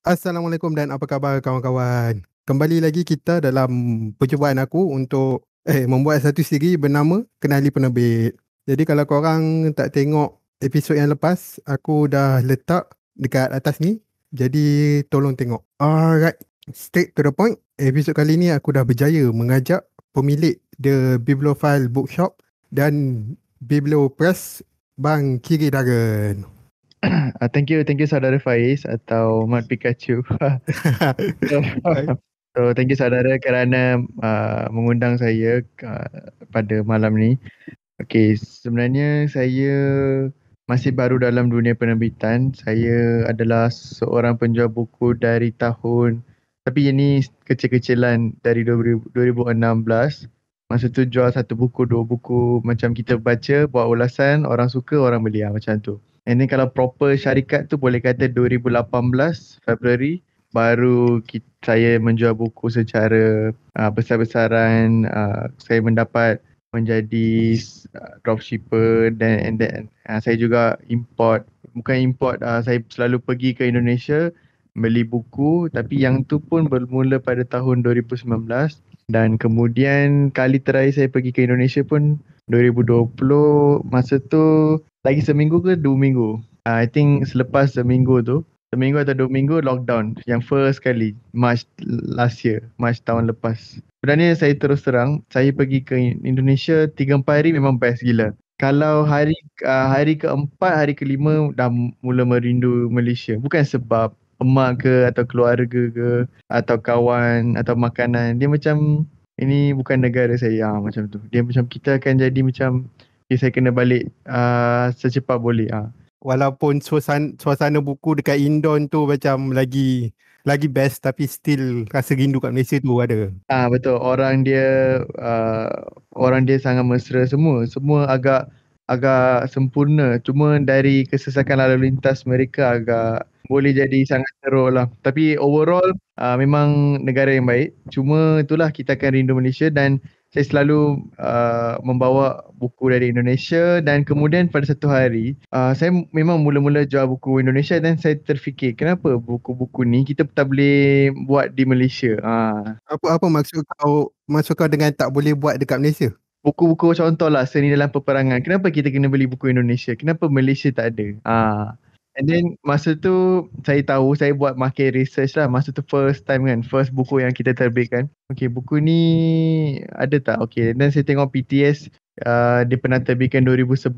Assalamualaikum dan apa khabar kawan-kawan? Kembali lagi kita dalam percubaan aku untuk eh membuat satu siri bernama Kenali Penerbit. Jadi kalau korang tak tengok episod yang lepas, aku dah letak dekat atas ni. Jadi tolong tengok. Alright, straight to the point. Episod kali ni aku dah berjaya mengajak pemilik The Bibliophile Bookshop dan Bibliopress Bang Kiri Darren uh, thank you thank you saudara Faiz atau Mat Pikachu. so thank you saudara kerana uh, mengundang saya uh, pada malam ni. Okay, sebenarnya saya masih baru dalam dunia penerbitan. Saya adalah seorang penjual buku dari tahun tapi ini kecil-kecilan dari 2016. Masa tu jual satu buku, dua buku macam kita baca, buat ulasan, orang suka, orang beli macam tu. And then kalau proper syarikat tu boleh kata 2018 Februari baru kita, saya menjual buku secara uh, besar-besaran uh, saya mendapat menjadi uh, dropshipper dan and then uh, saya juga import bukan import uh, saya selalu pergi ke Indonesia beli buku tapi yang tu pun bermula pada tahun 2019 dan kemudian kali terakhir saya pergi ke Indonesia pun 2020 masa tu lagi seminggu ke dua minggu? Uh, I think selepas seminggu tu, seminggu atau dua minggu lockdown yang first kali March last year, March tahun lepas. Sebenarnya saya terus terang, saya pergi ke Indonesia 3-4 hari memang best gila. Kalau hari uh, hari keempat, hari kelima dah mula merindu Malaysia. Bukan sebab emak ke atau keluarga ke atau kawan atau makanan. Dia macam ini bukan negara saya ha, macam tu. Dia macam kita akan jadi macam okay, saya kena balik uh, secepat boleh. Ha. Walaupun suasana, suasana buku dekat Indon tu macam lagi lagi best tapi still rasa rindu kat Malaysia tu ada. Ah ha, betul orang dia uh, orang dia sangat mesra semua semua agak agak sempurna cuma dari kesesakan lalu lintas mereka agak boleh jadi sangat teruk lah. Tapi overall uh, memang negara yang baik. Cuma itulah kita akan rindu Malaysia dan saya selalu uh, membawa buku dari Indonesia dan kemudian pada satu hari uh, saya memang mula-mula jual buku Indonesia dan saya terfikir kenapa buku-buku ni kita tak boleh buat di Malaysia. Uh. Apa apa maksud kau maksud kau dengan tak boleh buat dekat Malaysia? Buku-buku contohlah seni dalam peperangan. Kenapa kita kena beli buku Indonesia? Kenapa Malaysia tak ada? Uh. And then masa tu saya tahu saya buat market research lah masa tu first time kan first buku yang kita terbitkan. Okay buku ni ada tak? Okay dan saya tengok PTS uh, dia pernah terbitkan 2011.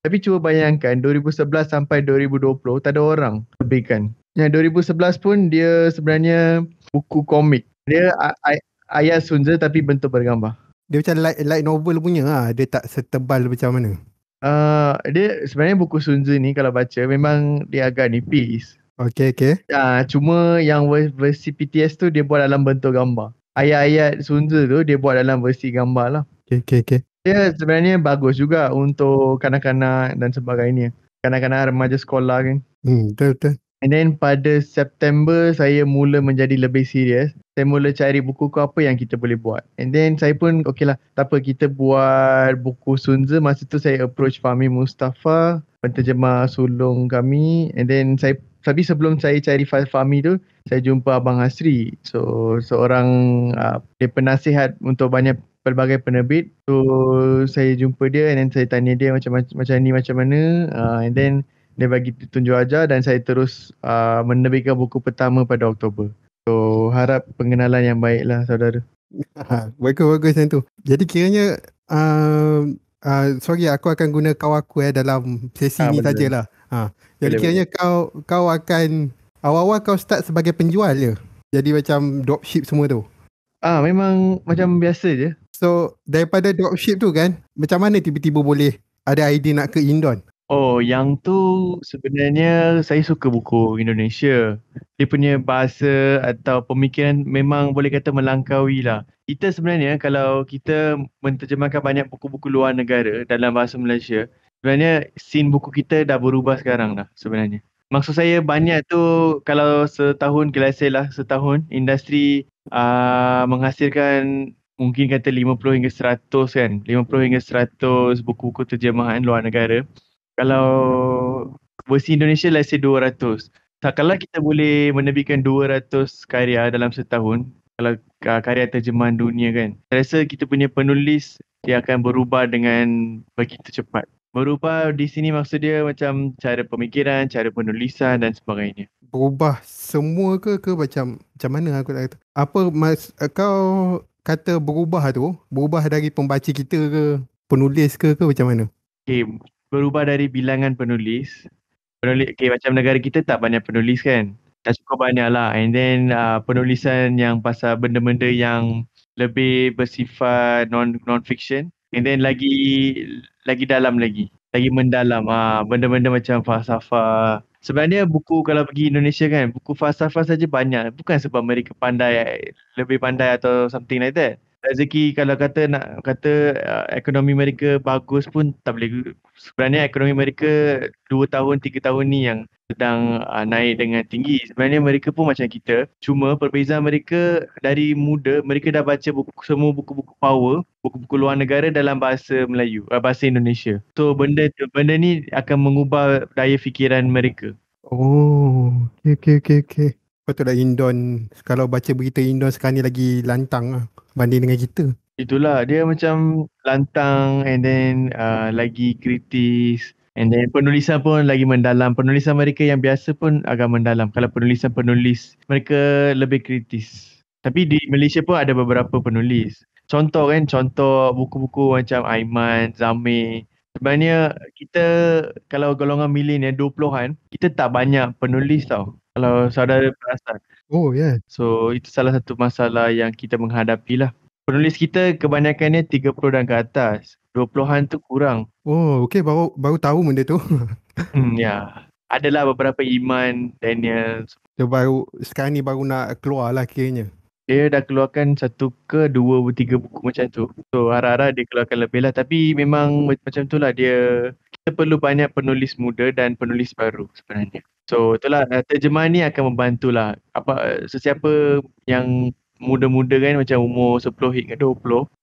Tapi cuba bayangkan 2011 sampai 2020 tak ada orang terbitkan. Yang 2011 pun dia sebenarnya buku komik. Dia ayat sunza tapi bentuk bergambar. Dia macam light, light novel punya lah. Dia tak setebal macam mana. Eh, dia sebenarnya buku Sun Tzu ni kalau baca memang dia agak nipis. Okay, okay. Uh, ah, cuma yang versi PTS tu dia buat dalam bentuk gambar. Ayat-ayat Sun Tzu tu dia buat dalam versi gambar lah. Okay, okay, okay. Dia sebenarnya bagus juga untuk kanak-kanak dan sebagainya. Kanak-kanak remaja sekolah kan. Hmm, betul, betul. And then pada September saya mula menjadi lebih serius saya mula cari buku ke apa yang kita boleh buat. And then saya pun okey lah. Tak apa kita buat buku Sun Tzu. Masa tu saya approach Fahmi Mustafa. Penterjemah sulung kami. And then saya. Tapi sebelum saya cari Fahmi tu. Saya jumpa Abang Hasri. So seorang. Uh, dia penasihat untuk banyak pelbagai penerbit. So saya jumpa dia. And then saya tanya dia macam macam ni macam mana. Uh, and then dia bagi tunjuk ajar dan saya terus uh, menerbitkan buku pertama pada Oktober. So harap pengenalan yang baik lah saudara. Bagus-bagus yang tu. Jadi kiranya uh, uh, sorry aku akan guna kau aku eh dalam sesi ha, ni sajalah. Ha. Jadi boleh kiranya boleh. kau kau akan awal-awal kau start sebagai penjual je. Jadi macam dropship semua tu. Ah ha, memang macam biasa je. So daripada dropship tu kan macam mana tiba-tiba boleh ada idea nak ke Indon? Oh, yang tu sebenarnya saya suka buku Indonesia. Dia punya bahasa atau pemikiran memang boleh kata melangkaui lah. Kita sebenarnya kalau kita menterjemahkan banyak buku-buku luar negara dalam bahasa Malaysia, sebenarnya sin buku kita dah berubah sekarang lah sebenarnya. Maksud saya banyak tu kalau setahun, kelasir lah setahun, industri uh, menghasilkan mungkin kata 50 hingga 100 kan, 50 hingga 100 buku-buku terjemahan luar negara kalau versi Indonesia let's say 200 so, kalau kita boleh menerbitkan 200 karya dalam setahun kalau ah, karya terjemahan dunia kan saya rasa kita punya penulis dia akan berubah dengan begitu cepat berubah di sini maksud dia macam cara pemikiran cara penulisan dan sebagainya berubah semua ke ke macam macam mana aku nak kata apa mas, kau kata berubah tu berubah dari pembaca kita ke penulis ke ke macam mana okay berubah dari bilangan penulis penulis okay, macam negara kita tak banyak penulis kan tak cukup banyak lah and then uh, penulisan yang pasal benda-benda yang lebih bersifat non non fiction and then lagi lagi dalam lagi lagi mendalam ah uh, benda-benda macam falsafah sebenarnya buku kalau pergi Indonesia kan buku falsafah saja banyak bukan sebab mereka pandai lebih pandai atau something like that rezeki kalau kata nak kata uh, ekonomi mereka bagus pun tak boleh sebenarnya ekonomi mereka dua tahun tiga tahun ni yang sedang uh, naik dengan tinggi sebenarnya mereka pun macam kita cuma perbezaan mereka dari muda mereka dah baca buku semua buku-buku power buku-buku luar negara dalam bahasa Melayu uh, bahasa Indonesia so benda benda ni akan mengubah daya fikiran mereka oh okay, okay, okay. Kau okey patutlah Indon kalau baca berita Indon sekarang ni lagi lantang ah Banding dengan kita Itulah Dia macam Lantang And then uh, Lagi kritis And then penulisan pun lagi mendalam. Penulisan mereka yang biasa pun agak mendalam. Kalau penulisan penulis, mereka lebih kritis. Tapi di Malaysia pun ada beberapa penulis. Contoh kan, contoh buku-buku macam Aiman, Zamir. Sebenarnya kita kalau golongan milenial 20-an, kita tak banyak penulis tau. Kalau saudara perasan. Oh yeah. So itu salah satu masalah yang kita menghadapi lah. Penulis kita kebanyakannya 30 dan ke atas. 20-an tu kurang. Oh okay baru baru tahu benda tu. hmm, ya. Yeah. Adalah beberapa Iman, Daniel. Dia baru, sekarang ni baru nak keluar lah kiranya. Dia dah keluarkan satu ke dua tiga buku macam tu. So harap-harap dia keluarkan lebih lah. Tapi memang macam tu lah dia kita perlu banyak penulis muda dan penulis baru sebenarnya. So itulah eh, terjemahan ni akan membantulah apa eh, sesiapa yang muda-muda kan macam umur 10 hingga 20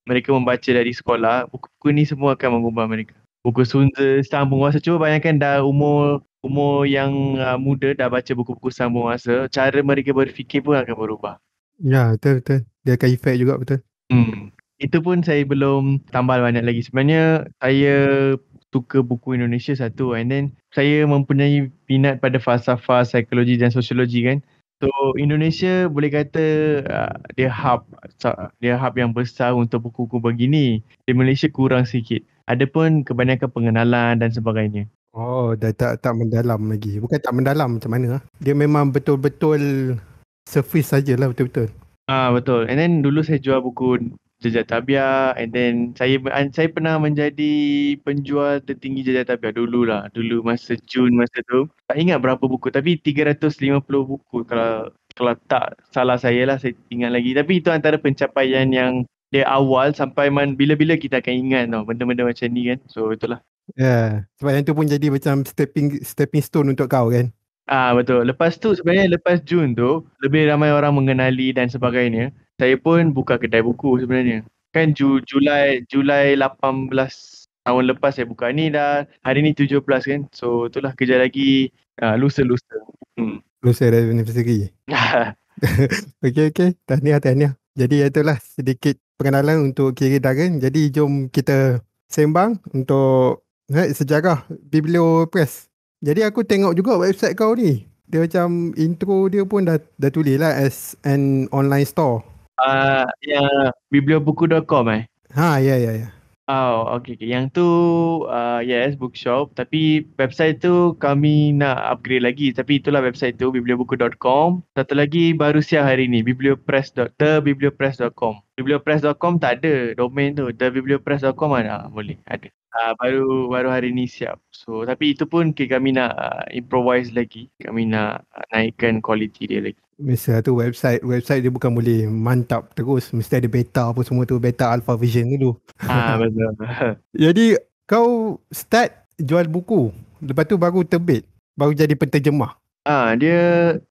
mereka membaca dari sekolah buku-buku ni semua akan mengubah mereka. Buku Sun Tzu Sang Penguasa cuba bayangkan dah umur umur yang uh, muda dah baca buku-buku Sang Penguasa cara mereka berfikir pun akan berubah. Ya betul betul. Dia akan efek juga betul. Hmm. Itu pun saya belum tambah banyak lagi. Sebenarnya saya suka buku Indonesia satu and then saya mempunyai minat pada falsafah, psikologi dan sosiologi kan. So Indonesia boleh kata uh, dia hub dia hub yang besar untuk buku-buku begini. Di Malaysia kurang sikit. Adapun pun kebanyakan pengenalan dan sebagainya. Oh, dah tak tak mendalam lagi. Bukan tak mendalam macam mana. Ah. Dia memang betul-betul surface sajalah betul-betul. Ah betul. And then dulu saya jual buku jajah tabiah and then saya saya pernah menjadi penjual tertinggi jajah tabiah dulu lah dulu masa Jun masa tu tak ingat berapa buku tapi 350 buku kalau kalau tak salah saya lah saya ingat lagi tapi itu antara pencapaian yang dia awal sampai man, bila-bila kita akan ingat tau benda-benda macam ni kan so itulah ya yeah. sebab yang tu pun jadi macam stepping stepping stone untuk kau kan Ah betul. Lepas tu sebenarnya lepas Jun tu lebih ramai orang mengenali dan sebagainya saya pun buka kedai buku sebenarnya. Kan Ju, Julai Julai 18 tahun lepas saya buka ni dah hari ni 17 kan. So itulah kerja lagi uh, lusa-lusa. Hmm. Lusa revenue segi. okay, okay. Tahniah, tahniah. Jadi itulah sedikit pengenalan untuk Kiri Darin. Jadi jom kita sembang untuk eh, sejarah Biblio Jadi aku tengok juga website kau ni. Dia macam intro dia pun dah, dah tulis lah as an online store. Ah, yang bibliobuku.com eh? Ha, ya, yeah, ya, yeah, ya. Yeah. Oh, okay, okay. Yang tu, uh, yes, bookshop. Tapi website tu kami nak upgrade lagi. Tapi itulah website tu, bibliobuku.com. Satu lagi baru siap hari ni, bibliopress.com bibliopress.com tak ada domain tu. The bibliopress.com mana? Ah, boleh, ada. Uh, baru baru hari ni siap. So tapi itu pun okay, kami nak uh, improvise lagi. Kami nak uh, naikkan kualiti dia lagi. Mesti tu website website dia bukan boleh mantap terus. Mesti ada beta apa semua tu beta alpha version dulu. Ah betul. Jadi kau start jual buku. Lepas tu baru terbit. Baru jadi penterjemah. Ah ha, dia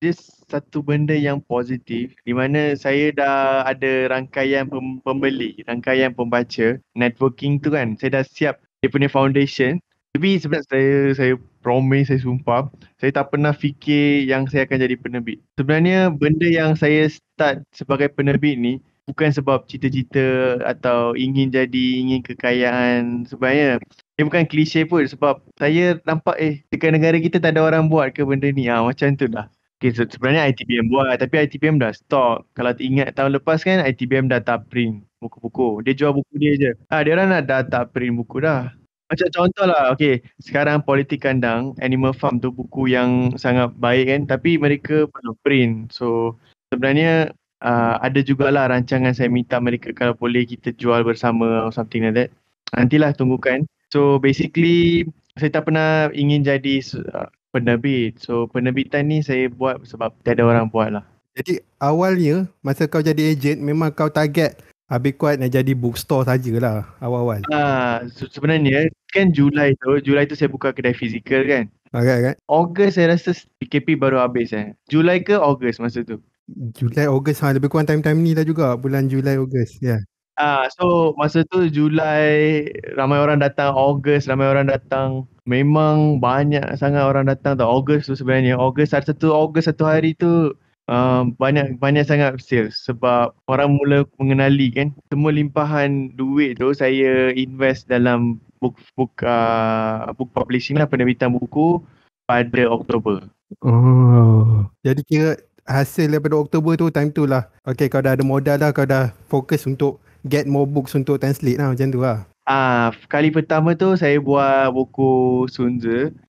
dia satu benda yang positif di mana saya dah ada rangkaian pem, pembeli, rangkaian pembaca, networking tu kan. Saya dah siap dia punya foundation. Tapi sebenarnya saya saya promise saya sumpah, saya tak pernah fikir yang saya akan jadi penerbit. Sebenarnya benda yang saya start sebagai penerbit ni bukan sebab cita-cita atau ingin jadi ingin kekayaan sebenarnya dia eh, bukan klise pun sebab saya nampak eh dekat negara kita tak ada orang buat ke benda ni. Ha, macam tu dah. Okay, so sebenarnya ITBM buat tapi ITBM dah stop. Kalau ingat tahun lepas kan ITBM dah tak print buku-buku. Dia jual buku dia je. Ah, ha, dia orang dah tak print buku dah. Macam contoh lah, okay. Sekarang politik kandang, Animal Farm tu buku yang sangat baik kan. Tapi mereka perlu print. So sebenarnya uh, ada jugalah rancangan saya minta mereka kalau boleh kita jual bersama or something like that. Nantilah tunggukan. So basically saya tak pernah ingin jadi uh, penerbit. So penerbitan ni saya buat sebab tak ada orang buat lah. Jadi awalnya masa kau jadi agent memang kau target habis kuat nak jadi bookstore sajalah awal-awal. Ha, uh, sebenarnya kan Julai tu, Julai tu saya buka kedai fizikal kan. Okay, okay. Ogos saya rasa PKP baru habis eh. Julai ke August masa tu? Julai, August ha, lebih kurang time-time ni lah juga. Bulan Julai, August Yeah. Ah, so masa tu Julai ramai orang datang, Ogos ramai orang datang. Memang banyak sangat orang datang tau. Ogos tu sebenarnya Ogos satu satu Ogos satu hari tu uh, banyak banyak sangat sales sebab orang mula mengenali kan. Semua limpahan duit tu saya invest dalam book book, uh, book publishing lah penerbitan buku pada Oktober. Oh. Jadi kira hasil daripada Oktober tu time tu lah. Okay kau dah ada modal dah, kau dah fokus untuk get more books untuk translate lah macam tu lah. Ah, kali pertama tu saya buat buku Sun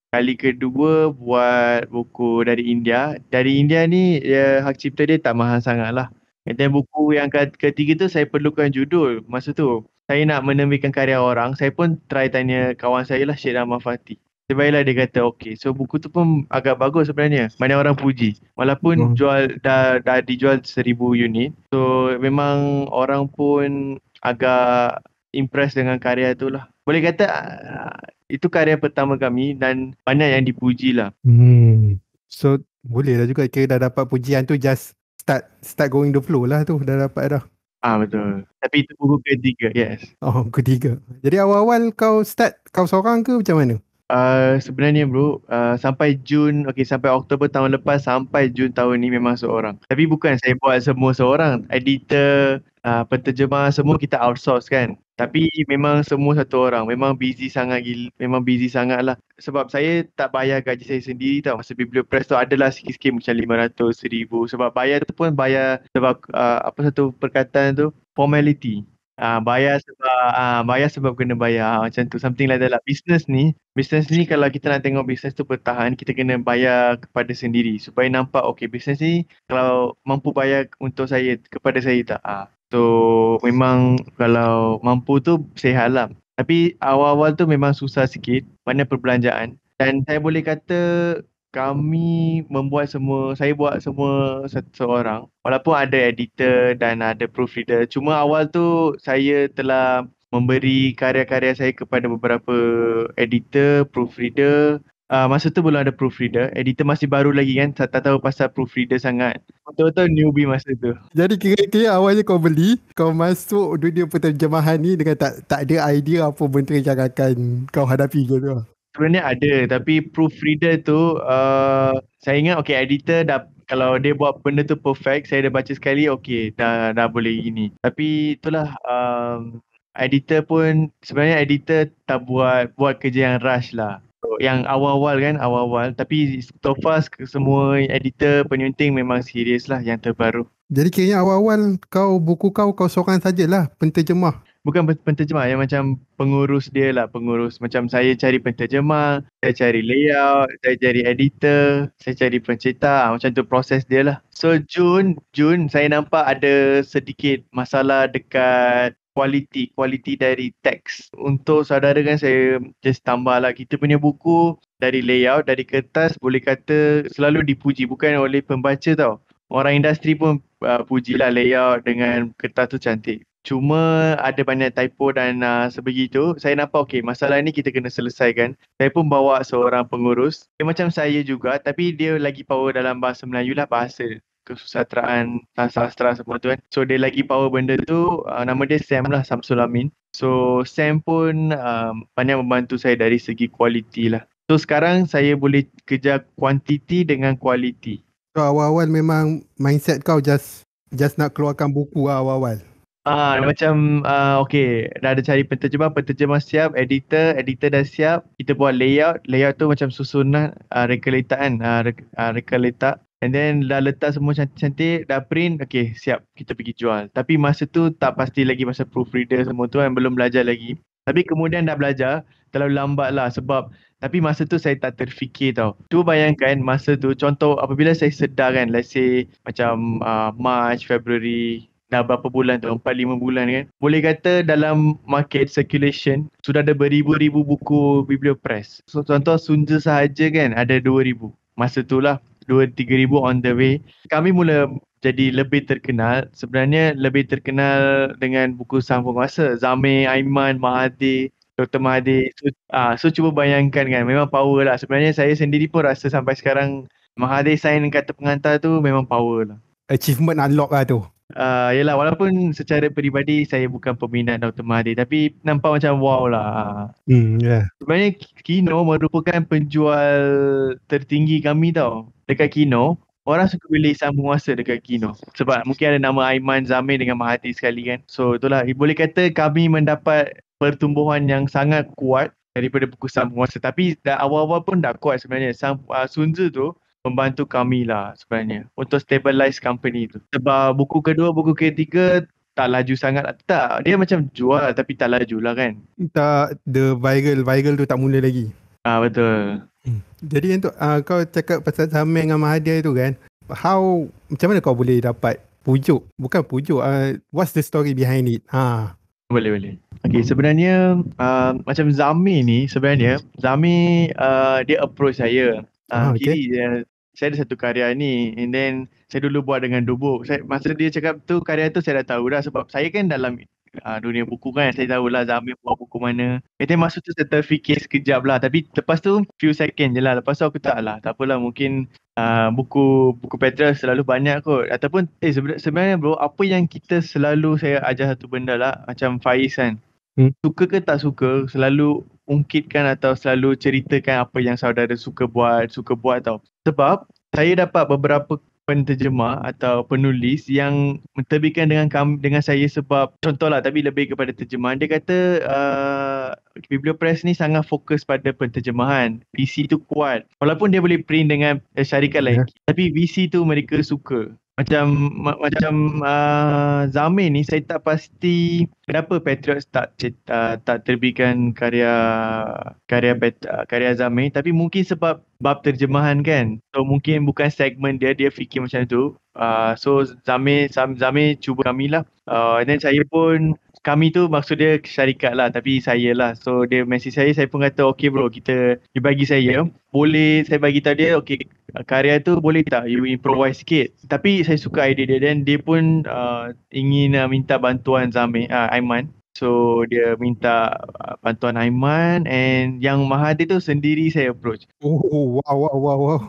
Kali kedua buat buku dari India. Dari India ni ya, hak cipta dia tak mahal sangat lah. Dan buku yang ketiga tu saya perlukan judul masa tu. Saya nak menerbitkan karya orang, saya pun try tanya kawan saya lah Syed Rahman Fatih. Sebaiklah dia kata okey. So buku tu pun agak bagus sebenarnya. Banyak orang puji. Walaupun hmm. jual dah dah dijual seribu unit. So memang orang pun agak impress dengan karya tu lah. Boleh kata uh, itu karya pertama kami dan banyak yang dipuji lah. Hmm. So boleh lah juga kira dah dapat pujian tu just start start going the flow lah tu dah dapat dah. Ah betul. Tapi itu buku ketiga, yes. Oh, ketiga. Jadi awal-awal kau start kau seorang ke macam mana? Uh, sebenarnya bro uh, sampai Jun okay, sampai Oktober tahun lepas sampai Jun tahun ni memang seorang tapi bukan saya buat semua seorang editor uh, penterjemah semua kita outsource kan tapi memang semua satu orang memang busy sangat gila. memang busy sangat lah sebab saya tak bayar gaji saya sendiri tau masa Bibliopress tu adalah sikit-sikit macam RM500,000 sebab bayar tu pun bayar sebab uh, apa satu perkataan tu formality Ah uh, bayar sebab ah uh, bayar sebab kena bayar ah, macam tu something like dalam business ni business ni kalau kita nak tengok business tu bertahan kita kena bayar kepada sendiri supaya nampak okey business ni kalau mampu bayar untuk saya kepada saya tak ah uh. so memang kalau mampu tu sehalam tapi awal-awal tu memang susah sikit banyak perbelanjaan dan saya boleh kata kami membuat semua, saya buat semua seorang. Walaupun ada editor dan ada proofreader. Cuma awal tu saya telah memberi karya-karya saya kepada beberapa editor, proofreader. Uh, masa tu belum ada proofreader. Editor masih baru lagi kan. Saya tak tahu pasal proofreader sangat. Betul-betul newbie masa tu. Jadi kira-kira awalnya kau beli, kau masuk dunia penerjemahan ni dengan tak tak ada idea apa benda yang akan kau hadapi gitu sebenarnya ada tapi proofreader tu uh, saya ingat okay editor dah kalau dia buat benda tu perfect saya dah baca sekali okay dah dah boleh gini tapi itulah um, editor pun sebenarnya editor tak buat buat kerja yang rush lah yang awal-awal kan awal-awal tapi so far semua editor penyunting memang serius lah yang terbaru jadi kira awal-awal kau buku kau kau seorang sajalah penterjemah bukan penterjemah yang macam pengurus dia lah pengurus macam saya cari penterjemah saya cari layout saya cari editor saya cari pencetak ah, macam tu proses dia lah so June, June saya nampak ada sedikit masalah dekat kualiti kualiti dari teks untuk saudara kan saya just tambah lah kita punya buku dari layout dari kertas boleh kata selalu dipuji bukan oleh pembaca tau orang industri pun uh, pujilah layout dengan kertas tu cantik Cuma ada banyak typo dan uh, sebegitu. Saya nampak okey, masalah ni kita kena selesaikan. Saya pun bawa seorang pengurus. Dia macam saya juga tapi dia lagi power dalam bahasa Melayu lah bahasa kesusateraan sastra semua tu kan. So dia lagi power benda tu. Uh, nama dia Sam lah, Sam Amin. So Sam pun um, banyak membantu saya dari segi kualiti lah. So sekarang saya boleh kerja kuantiti dengan kualiti. So awal-awal memang mindset kau just just nak keluarkan buku lah awal-awal. Ah, dia macam uh, okay, dah ada cari penterjemah, penterjemah siap, editor, editor dah siap. Kita buat layout, layout tu macam susunan uh, ah, reka letak kan, uh, ah, reka, uh, reka letak. And then dah letak semua cantik-cantik, dah print, okay siap kita pergi jual. Tapi masa tu tak pasti lagi masa proofreader semua tu kan, belum belajar lagi. Tapi kemudian dah belajar, terlalu lambat lah sebab tapi masa tu saya tak terfikir tau. Tu bayangkan masa tu contoh apabila saya sedar kan let's say macam uh, March, February, dah berapa bulan tu, 4-5 bulan kan. Boleh kata dalam market circulation, sudah ada beribu-ribu buku bibliopress. So, contoh Sunja sahaja kan ada 2,000. Masa tu lah, 2-3,000 on the way. Kami mula jadi lebih terkenal. Sebenarnya lebih terkenal dengan buku sang penguasa. Zame, Aiman, Mahathir, Dr. Mahathir. So, uh, so cuba bayangkan kan, memang power lah. Sebenarnya saya sendiri pun rasa sampai sekarang Mahathir sign kata pengantar tu memang power lah. Achievement unlock lah tu. Uh, ah, yelah walaupun secara peribadi saya bukan peminat Dr. Mahathir tapi nampak macam wow lah. Hmm, yeah. Sebenarnya Kino merupakan penjual tertinggi kami tau. Dekat Kino, orang suka beli sama kuasa dekat Kino. Sebab mungkin ada nama Aiman Zamir dengan Mahathir sekali kan. So itulah, boleh kata kami mendapat pertumbuhan yang sangat kuat daripada buku sang penguasa. Tapi dah awal-awal pun dah kuat sebenarnya. Sang, uh, ah, Sun Tzu tu membantu kami lah sebenarnya untuk stabilize company tu. Sebab buku kedua, buku ketiga tak laju sangat Tak, dia macam jual tapi tak laju lah kan. Tak, the viral, viral tu tak mula lagi. Ah betul. Hmm. Jadi untuk uh, kau cakap pasal Samir dengan Mahathir tu kan, how, macam mana kau boleh dapat pujuk? Bukan pujuk, uh, what's the story behind it? Ha. Boleh, boleh. Okay, sebenarnya uh, macam Zami ni sebenarnya, Zami uh, dia approach saya. Uh, ah, okay. kiri, uh, saya ada satu karya ni and then saya dulu buat dengan Dubuk. Saya, masa dia cakap tu karya tu saya dah tahu dah sebab saya kan dalam uh, dunia buku kan. Saya tahu lah Zamir buat buku mana. And then masa tu saya terfikir sekejap lah. Tapi lepas tu few second je lah. Lepas tu aku tak lah. Tak apalah mungkin uh, buku buku Petra selalu banyak kot. Ataupun eh, sebenarnya bro apa yang kita selalu saya ajar satu benda lah. Macam Faiz kan. Hmm? Suka ke tak suka selalu ungkitkan atau selalu ceritakan apa yang saudara suka buat, suka buat tau. Sebab saya dapat beberapa penterjemah atau penulis yang menerbitkan dengan kami, dengan saya sebab contohlah tapi lebih kepada terjemahan dia kata uh, Biblio ni sangat fokus pada penterjemahan VC tu kuat walaupun dia boleh print dengan eh, syarikat lain yeah. tapi VC tu mereka suka macam ma- macam uh, Zamin ni saya tak pasti kenapa Patriots tak cita, ah, tak terbitkan karya karya ah, karya Zamin tapi mungkin sebab bab terjemahan kan so mungkin bukan segmen dia dia fikir macam tu uh, so Zamin Zamin cuba kami lah uh, and then saya pun kami tu maksud dia syarikat lah tapi saya lah. So dia message saya, saya pun kata okay bro kita dia bagi saya. Boleh saya bagi tahu dia okay karya tu boleh tak you improvise sikit. Tapi saya suka idea dia dan dia pun uh, ingin uh, minta bantuan Zami, uh, Aiman. So dia minta uh, bantuan Aiman and yang Mahathir tu sendiri saya approach. Oh wow wow wow wow.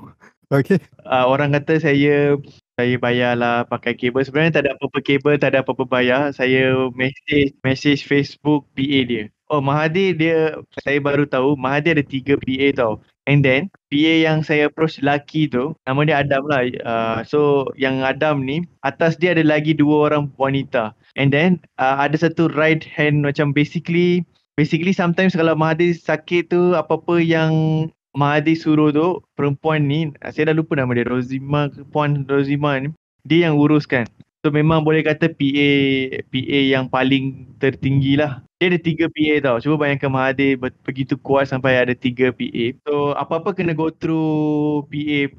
Okay. Uh, orang kata saya saya bayar lah pakai kabel. Sebenarnya tak ada apa-apa kabel, tak ada apa-apa bayar. Saya message message Facebook PA dia. Oh, Mahathir dia, saya baru tahu Mahathir ada tiga PA tau. And then, PA yang saya approach lelaki tu, nama dia Adam lah. Uh, so, yang Adam ni, atas dia ada lagi dua orang wanita. And then, uh, ada satu right hand macam basically, basically sometimes kalau Mahathir sakit tu, apa-apa yang Mahathir suruh tu perempuan ni saya dah lupa nama dia Rozima ke puan Rozima ni dia yang uruskan so memang boleh kata PA PA yang paling tertinggi lah dia ada tiga PA tau cuba bayangkan Mahathir ber- begitu kuat sampai ada tiga PA so apa-apa kena go through PA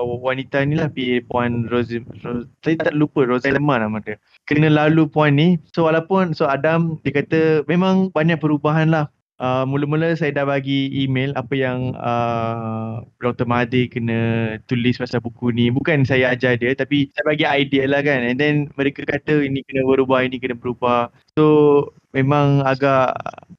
uh, wanita ni lah PA puan Rozima Roz- saya tak lupa Rozima nama dia kena lalu puan ni so walaupun so Adam dia kata memang banyak perubahan lah uh, mula-mula saya dah bagi email apa yang uh, Dr. Mahathir kena tulis pasal buku ni. Bukan saya ajar dia tapi saya bagi idea lah kan. And then mereka kata ini kena berubah, ini kena berubah. So memang agak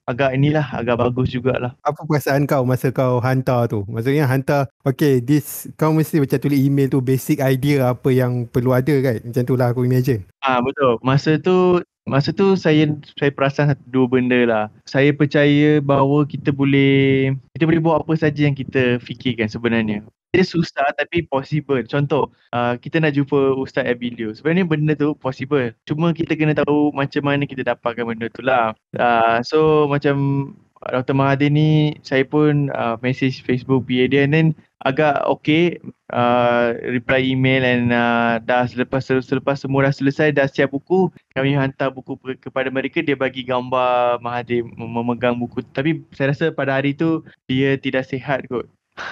agak inilah agak bagus jugalah. Apa perasaan kau masa kau hantar tu? Maksudnya hantar okay this kau mesti macam tulis email tu basic idea apa yang perlu ada kan? Macam tu lah aku imagine. Ah ha, betul. Masa tu Masa tu saya saya perasan satu dua benda lah. Saya percaya bahawa kita boleh kita boleh buat apa saja yang kita fikirkan sebenarnya. Dia susah tapi possible. Contoh, uh, kita nak jumpa Ustaz Abilio. Sebenarnya benda tu possible. Cuma kita kena tahu macam mana kita dapatkan benda tu lah. Uh, so macam Dr. Mahathir ni saya pun uh, message Facebook PA dia and then agak okey uh, reply email and uh, dah selepas selepas semua dah selesai dah siap buku kami hantar buku kepada mereka dia bagi gambar Mahathir memegang buku tapi saya rasa pada hari tu dia tidak sihat kot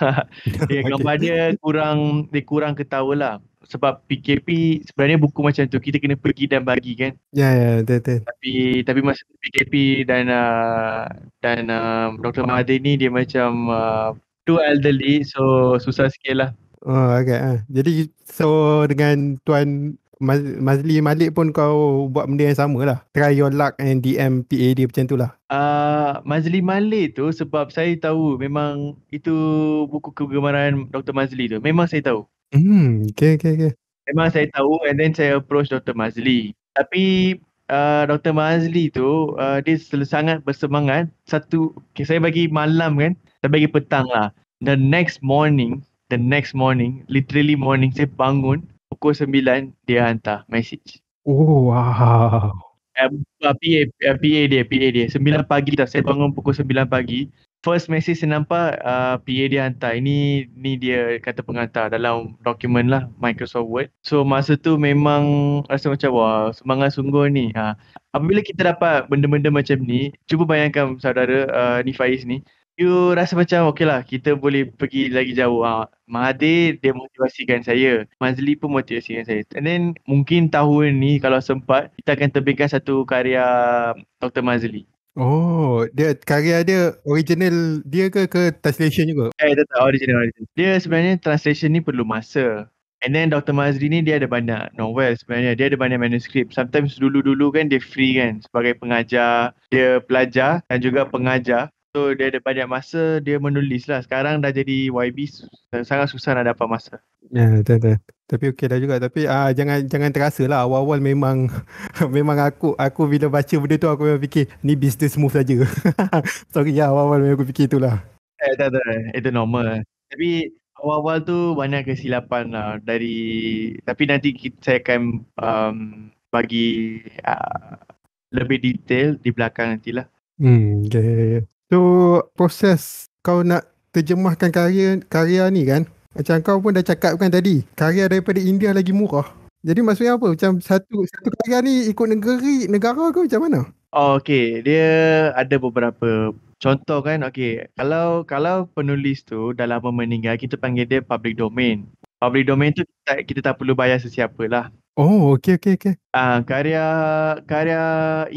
dia gambar dia kurang dia kurang ketawa lah sebab PKP sebenarnya buku macam tu kita kena pergi dan bagi kan ya ya betul tapi tapi masa PKP dan uh, dan uh, Dr. Mahathir ni dia macam uh, Two elderly So susah sikit lah Oh agak okay. Ah. Jadi So dengan Tuan Mazli Malik pun kau buat benda yang sama lah Try your luck and DM PA dia macam tu lah uh, Mazli Malik tu sebab saya tahu memang itu buku kegemaran Dr. Mazli tu Memang saya tahu Hmm, okay, okay, okay. Memang saya tahu and then saya approach Dr. Mazli Tapi uh, ah, Dr. Mazli tu uh, dia sangat bersemangat Satu, okay, saya bagi malam kan tapi bagi petang lah. The next morning, the next morning, literally morning, saya bangun pukul 9, dia hantar message. Oh, wow. Uh, PA, uh, PA dia, PA dia. 9 pagi tau, saya bangun pukul 9 pagi. First message saya nampak, uh, PA dia hantar. Ini ini dia kata penghantar dalam dokumen lah, Microsoft Word. So, masa tu memang rasa macam, wah, semangat sungguh ni. Uh, apabila kita dapat benda-benda macam ni, cuba bayangkan saudara uh, ni Faiz ni, you rasa macam okey lah kita boleh pergi lagi jauh ha. Ah, Mahathir dia motivasikan saya Mazli pun motivasikan saya and then mungkin tahun ni kalau sempat kita akan terbitkan satu karya Dr. Mazli Oh, dia karya dia original dia ke ke translation juga? Eh, tak, tak original, original. Dia sebenarnya translation ni perlu masa. And then Dr. Mazri ni dia ada banyak novel sebenarnya. Dia ada banyak manuskrip. Sometimes dulu-dulu kan dia free kan sebagai pengajar. Dia pelajar dan juga pengajar. So dia ada banyak masa dia menulis lah. Sekarang dah jadi YB eh, sangat susah nak dapat masa. Ya, yeah, betul Tapi okey dah juga. Tapi uh, jangan jangan terasa lah awal-awal memang memang aku aku bila baca benda tu aku memang fikir ni business move saja. Sorry ya awal-awal memang aku fikir itulah. Ya, yeah, betul Itu normal. Tapi awal-awal tu banyak kesilapan lah dari tapi nanti kita, saya akan um, bagi uh, lebih detail di belakang nantilah. Hmm, okay, yeah, yeah. So proses kau nak terjemahkan karya karya ni kan macam kau pun dah cakap kan tadi karya daripada India lagi murah. Jadi maksudnya apa? Macam satu satu karya ni ikut negeri negara ke macam mana? Oh okey, dia ada beberapa contoh kan. Okay kalau kalau penulis tu dah lama meninggal kita panggil dia public domain. Public domain tu kita, kita tak perlu bayar sesiapa lah. Oh, okay, okay, okay. Ah, uh, karya karya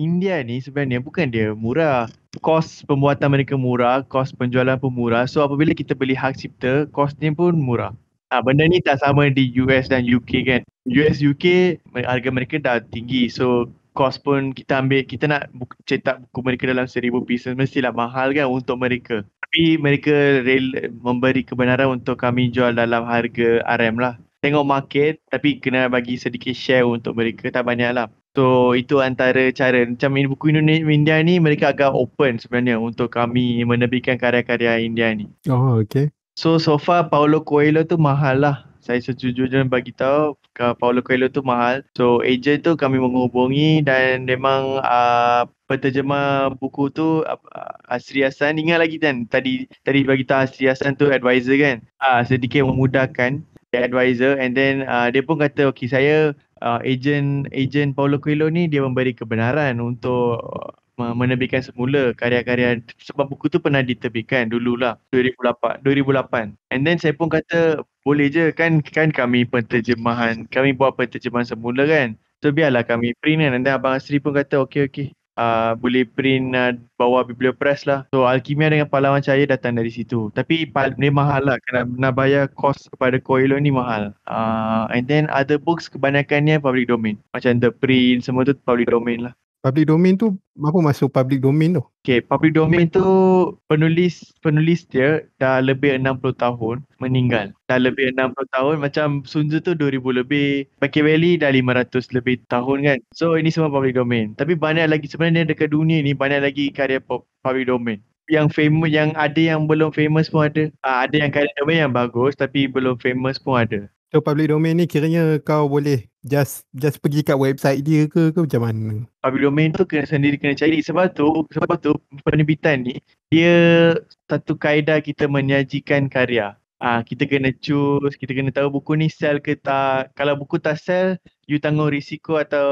India ni sebenarnya bukan dia murah. Kos pembuatan mereka murah, kos penjualan pun murah. So apabila kita beli hak cipta, kos ni pun murah. Ah, uh, benda ni tak sama di US dan UK kan. US, UK harga mereka dah tinggi. So kos pun kita ambil, kita nak buku, cetak buku mereka dalam seribu pieces mestilah mahal kan untuk mereka. Tapi mereka rel- memberi kebenaran untuk kami jual dalam harga RM lah tengok market tapi kena bagi sedikit share untuk mereka tak banyak lah. So itu antara cara macam buku Indonesia India ni mereka agak open sebenarnya untuk kami menerbitkan karya-karya India ni. Oh okay. So so far Paulo Coelho tu mahal lah. Saya sejujurnya bagi tahu Paulo Coelho tu mahal. So agent tu kami menghubungi dan memang uh, ah, penterjemah buku tu ah, Asri Hasan ingat lagi kan tadi tadi bagi tahu Asri Hasan tu advisor kan ah uh, sedikit memudahkan advisor and then uh, dia pun kata okay saya uh, agent agent Paulo Coelho ni dia memberi kebenaran untuk uh, menerbitkan semula karya-karya sebab buku tu pernah diterbitkan dululah 2008 2008 and then saya pun kata boleh je kan kan kami penterjemahan kami buat penterjemahan semula kan so biarlah kami print kan and then abang Asri pun kata okey okey uh, boleh print uh, bawa bibliopress lah. So Alkimia dengan Pahlawan Cahaya datang dari situ. Tapi dia mahal lah kena nak bayar kos kepada Coelho ni mahal. Uh, and then other books kebanyakannya public domain. Macam The Print semua tu public domain lah. Public domain tu apa masuk public domain tu? Okay, public domain tu penulis penulis dia dah lebih 60 tahun meninggal. Dah lebih 60 tahun macam Sun Tzu tu 2000 lebih. Machiavelli dah 500 lebih tahun kan. So ini semua public domain. Tapi banyak lagi sebenarnya dekat dunia ni banyak lagi karya public domain yang famous yang ada yang belum famous pun ada. Uh, ada yang karya domain yang bagus tapi belum famous pun ada. So public domain ni kiranya kau boleh just just pergi kat website dia ke ke macam mana? Public domain tu kena sendiri kena cari sebab tu sebab tu penerbitan ni dia satu kaedah kita menyajikan karya. Ah ha, kita kena choose, kita kena tahu buku ni sell ke tak. Kalau buku tak sell, you tanggung risiko atau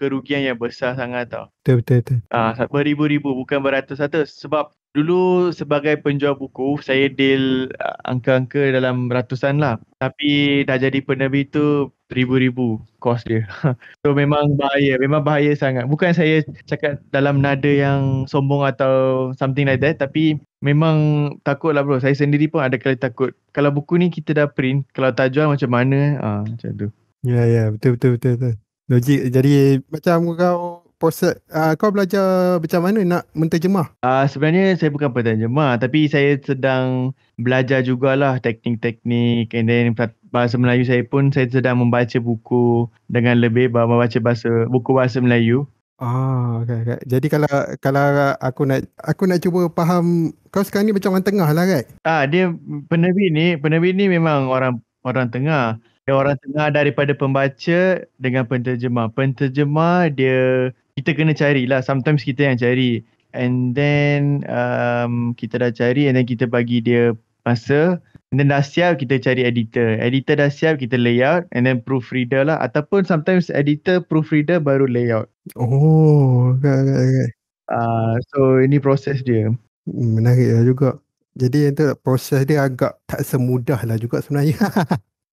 kerugian yang besar sangat tau. Betul, betul, betul. Ah, beribu-ribu bukan beratus-ratus sebab Dulu sebagai penjual buku, saya deal ah, angka-angka dalam ratusan lah. Tapi dah jadi penerbit tu ribu-ribu kos dia. so memang bahaya, memang bahaya sangat. Bukan saya cakap dalam nada yang sombong atau something like that. Tapi memang takut lah bro. Saya sendiri pun ada kali takut. Kalau buku ni kita dah print, kalau tak jual macam mana? Ah, macam tu. Ya yeah, ya yeah, betul betul betul betul. Logik jadi macam kau proses uh, kau belajar macam mana nak menterjemah? Ah uh, sebenarnya saya bukan penterjemah tapi saya sedang belajar jugalah teknik-teknik and then bahasa Melayu saya pun saya sedang membaca buku dengan lebih membaca bahasa buku bahasa Melayu. Ah, okay, okay. Jadi kalau kalau aku nak aku nak cuba faham kau sekarang ni macam orang tengah lah kan? Ah, dia penerbit ni, penerbit ni memang orang orang tengah orang tengah daripada pembaca dengan penterjemah. Penterjemah dia kita kena carilah. Sometimes kita yang cari. And then um, kita dah cari and then kita bagi dia masa. And then dah siap kita cari editor. Editor dah siap kita layout and then proofreader lah. Ataupun sometimes editor proofreader baru layout. Oh, okay, okay, okay. Uh, so ini proses dia. Hmm, menarik lah juga. Jadi itu proses dia agak tak semudah lah juga sebenarnya.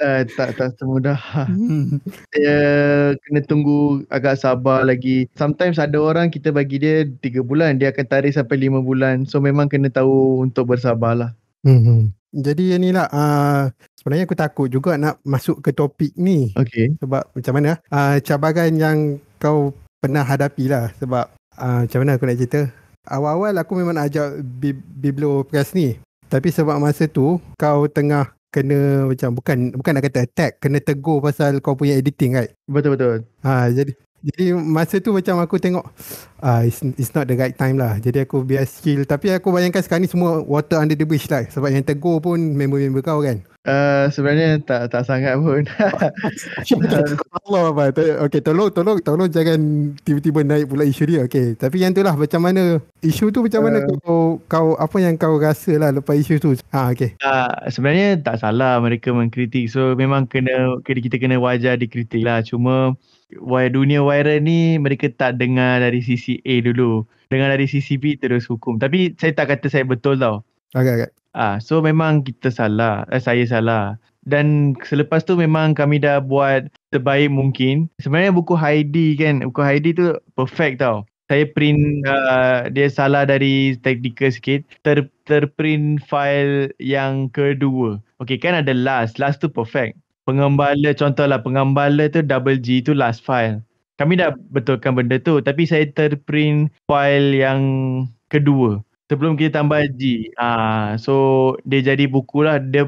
uh, tak tak semudah. Ya kena tunggu agak sabar lagi. Sometimes ada orang kita bagi dia tiga bulan dia akan tarik sampai lima bulan. So memang kena tahu untuk bersabarlah. Hmm. Jadi inilah ya uh, ah, sebenarnya aku takut juga nak masuk ke topik ni. Okay. Sebab macam mana? Uh, cabaran yang kau pernah hadapi lah sebab uh, macam mana aku nak cerita awal-awal aku memang ajak Biblo Press ni tapi sebab masa tu kau tengah kena macam bukan bukan nak kata attack kena tegur pasal kau punya editing right betul betul ha jadi jadi masa tu macam aku tengok ah uh, it's, it's not the right time lah. Jadi aku biar skill tapi aku bayangkan sekarang ni semua water under the bridge lah sebab yang tegur pun member-member kau kan. Uh, sebenarnya tak tak sangat pun. Allah apa. Okey tolong tolong tolong jangan tiba-tiba naik pula isu dia. Okay. Tapi yang tu lah macam mana isu tu macam mana uh, kau kau apa yang kau rasa lah lepas isu tu. Ha okay. Uh, sebenarnya tak salah mereka mengkritik. So memang kena kita kena wajar dikritik lah. Cuma dunia viral ni mereka tak dengar dari sisi A dulu. Dengar dari sisi B terus hukum. Tapi saya tak kata saya betul tau. Okay, okay. Ah, so memang kita salah. Eh, saya salah. Dan selepas tu memang kami dah buat sebaik mungkin. Sebenarnya buku Heidi kan, buku Heidi tu perfect tau. Saya print uh, dia salah dari teknikal sikit. Ter terprint file yang kedua. Okay kan ada last. Last tu perfect pengembala contohlah pengembala tu double G tu last file. Kami dah betulkan benda tu tapi saya terprint file yang kedua sebelum kita tambah G. Ah, so dia jadi buku lah dia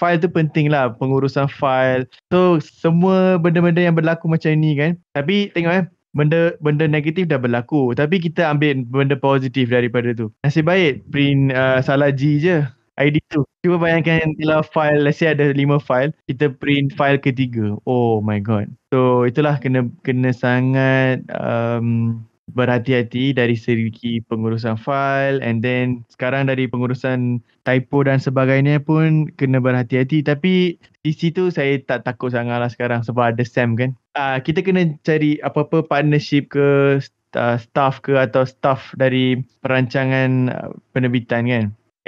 file tu penting lah pengurusan file. So semua benda-benda yang berlaku macam ni kan. Tapi tengok eh benda benda negatif dah berlaku tapi kita ambil benda positif daripada tu. Nasib baik print uh, salah G je. ID tu. Cuba bayangkan kalau file, let's say ada lima file, kita print file ketiga. Oh my god. So itulah kena kena sangat um, berhati-hati dari segi pengurusan file and then sekarang dari pengurusan typo dan sebagainya pun kena berhati-hati tapi di situ saya tak takut sangat lah sekarang sebab ada SAM kan. Uh, kita kena cari apa-apa partnership ke ah, staff ke atau staff dari perancangan ah, penerbitan kan.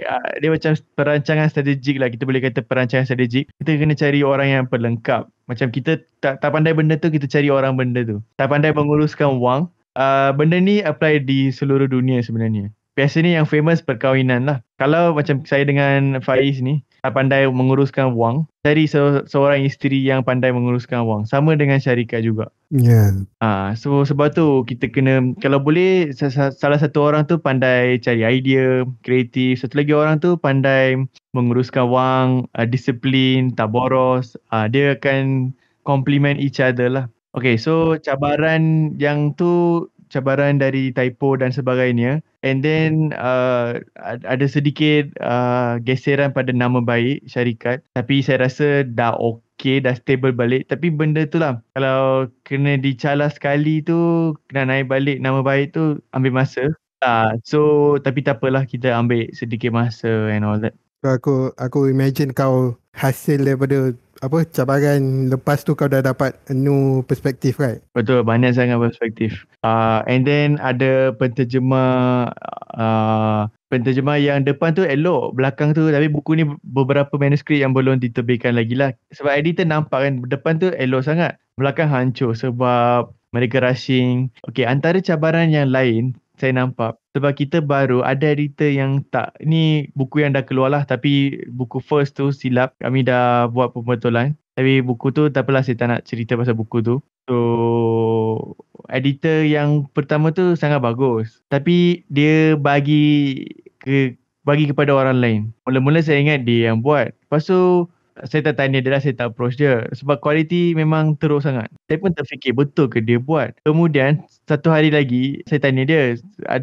Ah, dia macam perancangan strategik lah kita boleh kata perancangan strategik kita kena cari orang yang pelengkap macam kita tak, tak pandai benda tu kita cari orang benda tu tak pandai menguruskan wang uh, benda ni apply di seluruh dunia sebenarnya biasanya yang famous perkahwinan lah kalau macam saya dengan Faiz ni tak pandai menguruskan wang cari se- seorang isteri yang pandai menguruskan wang sama dengan syarikat juga yeah ha, so sebab tu kita kena kalau boleh salah satu orang tu pandai cari idea kreatif satu lagi orang tu pandai menguruskan wang uh, disiplin tak boros uh, dia akan complement each other lah Okay, so cabaran yang tu cabaran dari typo dan sebagainya and then uh, ada sedikit uh, geseran pada nama baik syarikat tapi saya rasa dah okay, dah stable balik tapi benda tu lah kalau kena dicalas sekali tu kena naik balik nama baik tu ambil masa uh, so tapi tak apalah kita ambil sedikit masa and all that so aku aku imagine kau hasil daripada apa cabaran lepas tu kau dah dapat new perspektif right? Betul, banyak sangat perspektif. Uh, and then ada penterjemah uh, penterjemah yang depan tu elok, belakang tu tapi buku ni beberapa manuskrip yang belum diterbitkan lagi lah. Sebab editor nampak kan depan tu elok sangat, belakang hancur sebab mereka rushing. Okay, antara cabaran yang lain saya nampak sebab kita baru ada editor yang tak ni buku yang dah keluar lah tapi buku first tu silap kami dah buat pembetulan tapi buku tu tak apalah saya tak nak cerita pasal buku tu so editor yang pertama tu sangat bagus tapi dia bagi ke bagi kepada orang lain mula-mula saya ingat dia yang buat lepas tu saya tak tanya dia lah, saya tak approach dia. Sebab kualiti memang teruk sangat. Saya pun terfikir betul ke dia buat. Kemudian satu hari lagi saya tanya dia,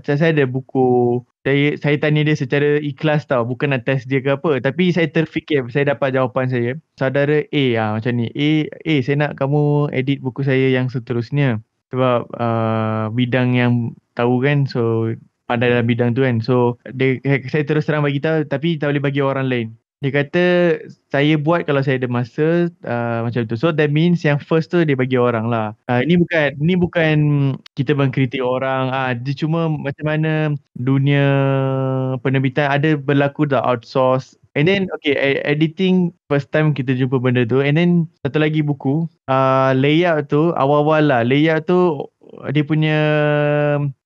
saya ada buku, saya, saya tanya dia secara ikhlas tau, bukan nak test dia ke apa. Tapi saya terfikir, saya dapat jawapan saya. Saudara A ha, macam ni, A, A saya nak kamu edit buku saya yang seterusnya. Sebab uh, bidang yang tahu kan, so pada dalam bidang tu kan. So dia, saya terus terang bagi tahu tapi tak boleh bagi orang lain dia kata saya buat kalau saya ada masa uh, macam tu. So that means yang first tu dia bagi orang lah. Uh, ini bukan ini bukan kita mengkritik orang. Ah, uh, dia cuma macam mana dunia penerbitan ada berlaku dah outsource. And then okay e-, editing first time kita jumpa benda tu. And then satu lagi buku uh, layout tu awal-awal lah layout tu dia punya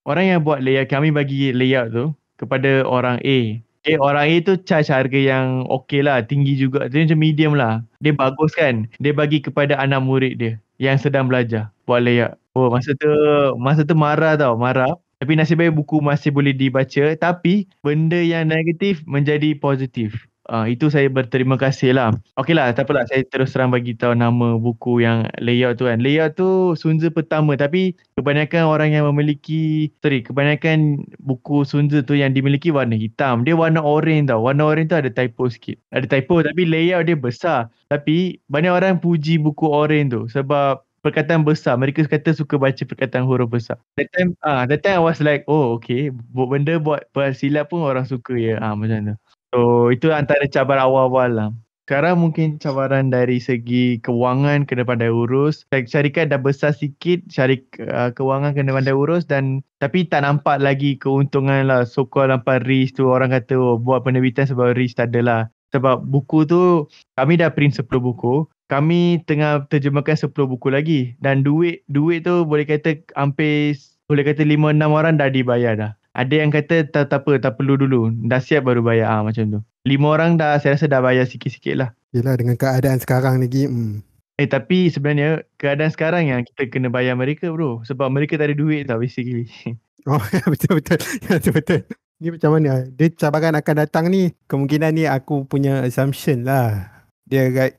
orang yang buat layout kami bagi layout tu kepada orang A Eh, orang A tu charge harga yang okey lah. Tinggi juga. Dia macam medium lah. Dia bagus kan. Dia bagi kepada anak murid dia. Yang sedang belajar. Buat layak. Oh, masa tu, masa tu marah tau. Marah. Tapi nasib baik buku masih boleh dibaca. Tapi benda yang negatif menjadi positif. Uh, itu saya berterima kasih lah. Okey lah, tak apalah saya terus terang bagi tahu nama buku yang layout tu kan. Layout tu Sunze pertama tapi kebanyakan orang yang memiliki, sorry, kebanyakan buku Sunze tu yang dimiliki warna hitam. Dia warna orange tau. Warna orange tu ada typo sikit. Ada typo tapi layout dia besar. Tapi banyak orang puji buku orange tu sebab perkataan besar. Mereka kata suka baca perkataan huruf besar. That time, ah, uh, that time I was like, oh okay, buat benda buat, buat silap pun orang suka ya. Ah, uh, macam tu. So itu antara cabar awal-awal lah. Sekarang mungkin cabaran dari segi kewangan kena pandai urus. Syarikat dah besar sikit, syarikat uh, kewangan kena pandai urus dan tapi tak nampak lagi keuntungan lah. So kau nampak risk tu orang kata oh, buat penerbitan sebab risk tak adalah. Sebab buku tu kami dah print 10 buku. Kami tengah terjemahkan 10 buku lagi dan duit duit tu boleh kata hampir boleh kata 5-6 orang dah dibayar dah. Ada yang kata tak, tak apa, tak perlu dulu. Dah siap baru bayar ha, macam tu. Lima orang dah saya rasa dah bayar sikit-sikit lah. Yelah dengan keadaan sekarang lagi. Hmm. Eh tapi sebenarnya keadaan sekarang yang kita kena bayar mereka bro. Sebab mereka tak ada duit tau basically. Oh betul-betul. Ya, betul-betul. Ya, ni macam mana? Dia cabaran akan datang ni. Kemungkinan ni aku punya assumption lah. Dia agak.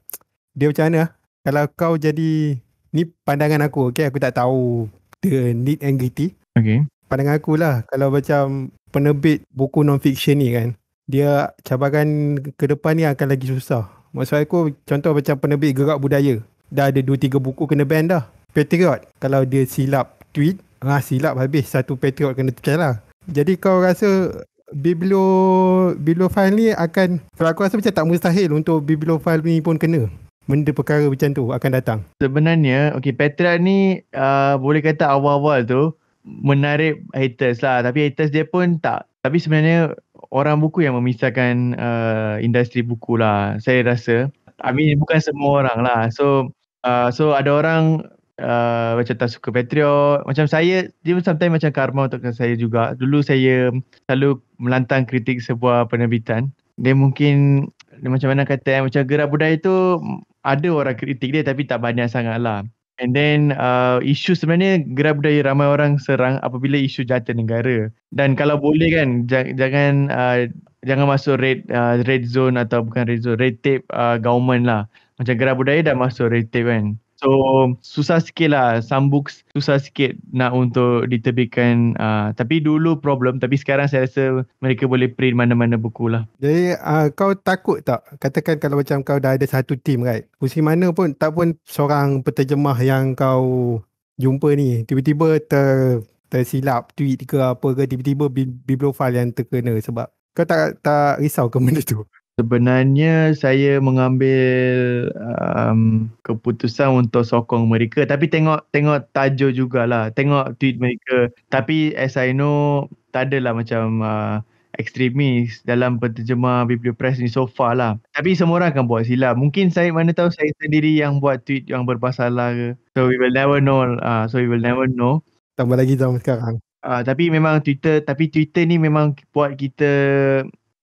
Dia macam mana? Kalau kau jadi. Ni pandangan aku. Okay aku tak tahu. The need and greedy. Okay pandangan aku lah kalau macam penerbit buku non-fiction ni kan dia cabaran ke depan ni akan lagi susah maksud aku contoh macam penerbit gerak budaya dah ada 2-3 buku kena ban dah Patriot kalau dia silap tweet ha, silap habis satu Patriot kena tekan lah jadi kau rasa Biblio Bibliophile ni akan kalau aku rasa macam tak mustahil untuk Bibliophile ni pun kena benda perkara macam tu akan datang sebenarnya okay, Patriot ni uh, boleh kata awal-awal tu menarik haters lah tapi haters dia pun tak tapi sebenarnya orang buku yang memisahkan uh, industri buku lah saya rasa I mean bukan semua orang lah so uh, so ada orang uh, macam tak suka Patriot macam saya dia pun sometimes macam karma untuk saya juga dulu saya selalu melantang kritik sebuah penerbitan dia mungkin dia macam mana kata eh, macam gerak budaya tu ada orang kritik dia tapi tak banyak sangat lah And then uh, isu sebenarnya gerak budaya ramai orang serang apabila isu jata negara. Dan kalau boleh kan jangan uh, jangan masuk red uh, red zone atau bukan red zone red tape uh, government lah. Macam gerak budaya dah masuk red tape kan. So susah sikit lah some books susah sikit nak untuk diterbitkan uh, tapi dulu problem tapi sekarang saya rasa mereka boleh print mana-mana buku lah. Jadi uh, kau takut tak katakan kalau macam kau dah ada satu tim right pusing mana pun tak pun seorang penterjemah yang kau jumpa ni tiba-tiba ter tersilap tweet ke apa ke tiba-tiba bibliofile yang terkena sebab kau tak tak risau ke benda tu? sebenarnya saya mengambil um, keputusan untuk sokong mereka tapi tengok tengok tajuk jugalah tengok tweet mereka tapi as I know tak adalah macam uh, ekstremis dalam penterjemah Biblio Press ni so far lah. Tapi semua orang akan buat silap. Mungkin saya mana tahu saya sendiri yang buat tweet yang berpasalah ke. So we will never know. Uh, so we will never know. Tambah lagi tahu sekarang. Uh, tapi memang Twitter, tapi Twitter ni memang buat kita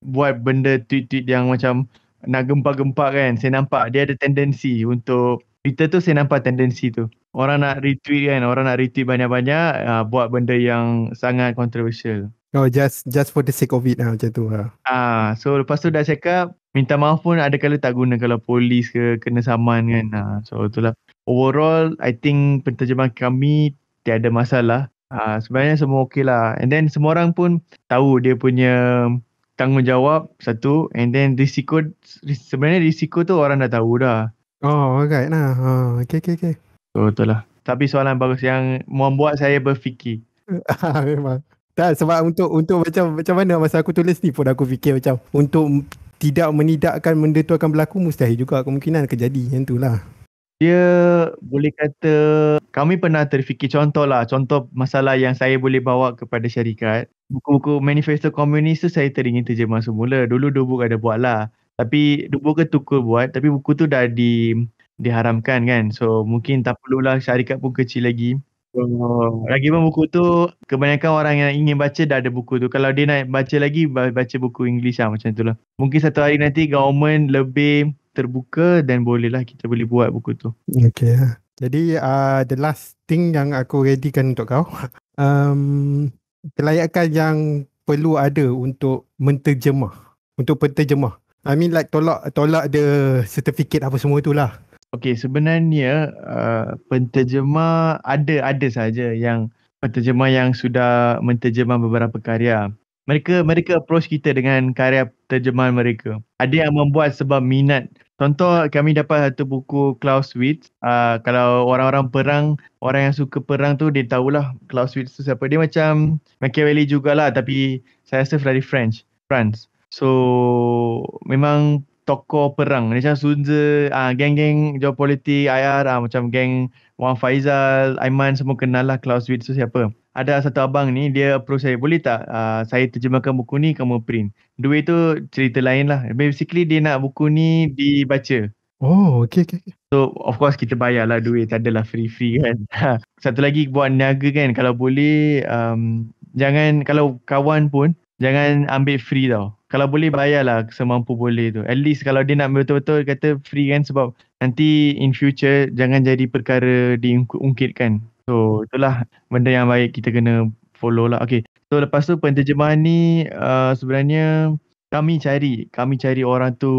buat benda tweet-tweet yang macam nak gempa-gempa kan. Saya nampak dia ada tendensi untuk Twitter tu saya nampak tendensi tu. Orang nak retweet kan, orang nak retweet banyak-banyak uh, buat benda yang sangat controversial. Oh just just for the sake of it lah macam tu lah. Ah, so lepas tu dah cakap minta maaf pun ada kalau tak guna kalau polis ke kena saman kan. Uh, so itulah. Overall I think penterjemah kami tiada masalah. Ah sebenarnya semua okey lah. And then semua orang pun tahu dia punya tanggungjawab satu and then risiko sebenarnya risiko tu orang dah tahu dah. Oh, okay nah. Oh, okay, okay, okay. So, betul lah. Tapi soalan bagus yang membuat saya berfikir. Ah, memang. Tak, sebab untuk untuk macam macam mana masa aku tulis ni pun aku fikir macam untuk tidak menidakkan benda tu akan berlaku mustahil juga kemungkinan kejadian tu lah dia boleh kata kami pernah terfikir contoh lah contoh masalah yang saya boleh bawa kepada syarikat buku-buku manifesto komunis tu saya teringin terjemah semula dulu buku ada buat lah tapi buku ke Tukul buat tapi buku tu dah di diharamkan kan so mungkin tak perlu perlulah syarikat pun kecil lagi Oh. Lagi pun buku tu kebanyakan orang yang ingin baca dah ada buku tu. Kalau dia nak baca lagi baca buku English lah macam tu lah. Mungkin satu hari nanti government lebih terbuka dan bolehlah kita boleh buat buku tu. Okay. Jadi uh, the last thing yang aku readykan untuk kau. Um, kelayakan yang perlu ada untuk menterjemah. Untuk penterjemah. I mean like tolak tolak ada sertifikat apa semua tu lah. Okay sebenarnya uh, penterjemah ada ada saja yang penterjemah yang sudah menterjemah beberapa karya mereka mereka approach kita dengan karya terjemahan mereka. Ada yang membuat sebab minat. Contoh kami dapat satu buku Clausewitz. Uh, ah, kalau orang-orang perang, orang yang suka perang tu dia tahulah Clausewitz tu siapa. Dia macam Machiavelli jugalah tapi saya rasa dari French, France. So memang tokoh perang. Dia macam Sun Tzu, uh, ah, geng-geng geopolitik, IR, uh, ah, macam geng Wang Faizal, Aiman semua kenal lah Klaus Clausewitz tu siapa ada satu abang ni dia approach saya boleh tak uh, saya terjemahkan buku ni kamu print. Duit itu cerita lain lah. Basically dia nak buku ni dibaca. Oh okay okay. So of course kita bayar lah duit tak adalah free-free kan. satu lagi buat niaga kan kalau boleh um, jangan kalau kawan pun jangan ambil free tau. Kalau boleh bayarlah semampu boleh tu. At least kalau dia nak betul-betul kata free kan sebab nanti in future jangan jadi perkara diungkitkan. So itulah benda yang baik kita kena follow lah. Okay. So lepas tu penterjemahan ni uh, sebenarnya kami cari. Kami cari orang tu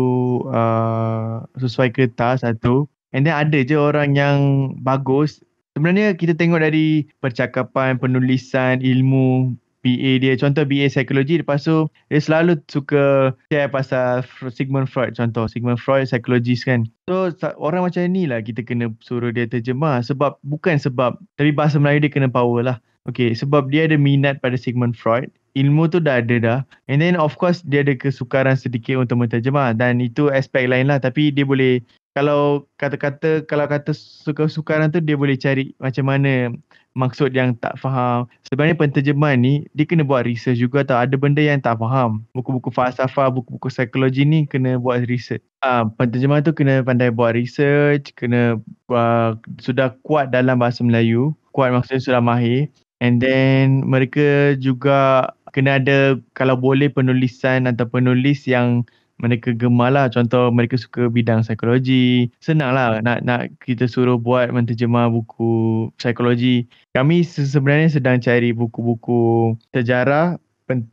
uh, sesuai kertas satu. And then ada je orang yang bagus. Sebenarnya kita tengok dari percakapan, penulisan, ilmu BA dia contoh BA psikologi lepas tu dia selalu suka share pasal Sigmund Freud contoh Sigmund Freud psikologis kan so orang macam ni lah kita kena suruh dia terjemah sebab bukan sebab tapi bahasa Melayu dia kena power lah okay sebab dia ada minat pada Sigmund Freud ilmu tu dah ada dah and then of course dia ada kesukaran sedikit untuk menterjemah dan itu aspek lain lah tapi dia boleh kalau kata-kata kalau kata suka sukaran tu dia boleh cari macam mana maksud yang tak faham. Sebenarnya penterjemah ni dia kena buat research juga tau. Ada benda yang tak faham. Buku-buku falsafah, buku-buku psikologi ni kena buat research. Ah, uh, penterjemah tu kena pandai buat research, kena uh, sudah kuat dalam bahasa Melayu, kuat maksudnya sudah mahir. And then mereka juga kena ada kalau boleh penulisan atau penulis yang mereka gemar lah contoh mereka suka bidang psikologi senang lah nak, nak kita suruh buat menterjemah buku psikologi kami sebenarnya sedang cari buku-buku sejarah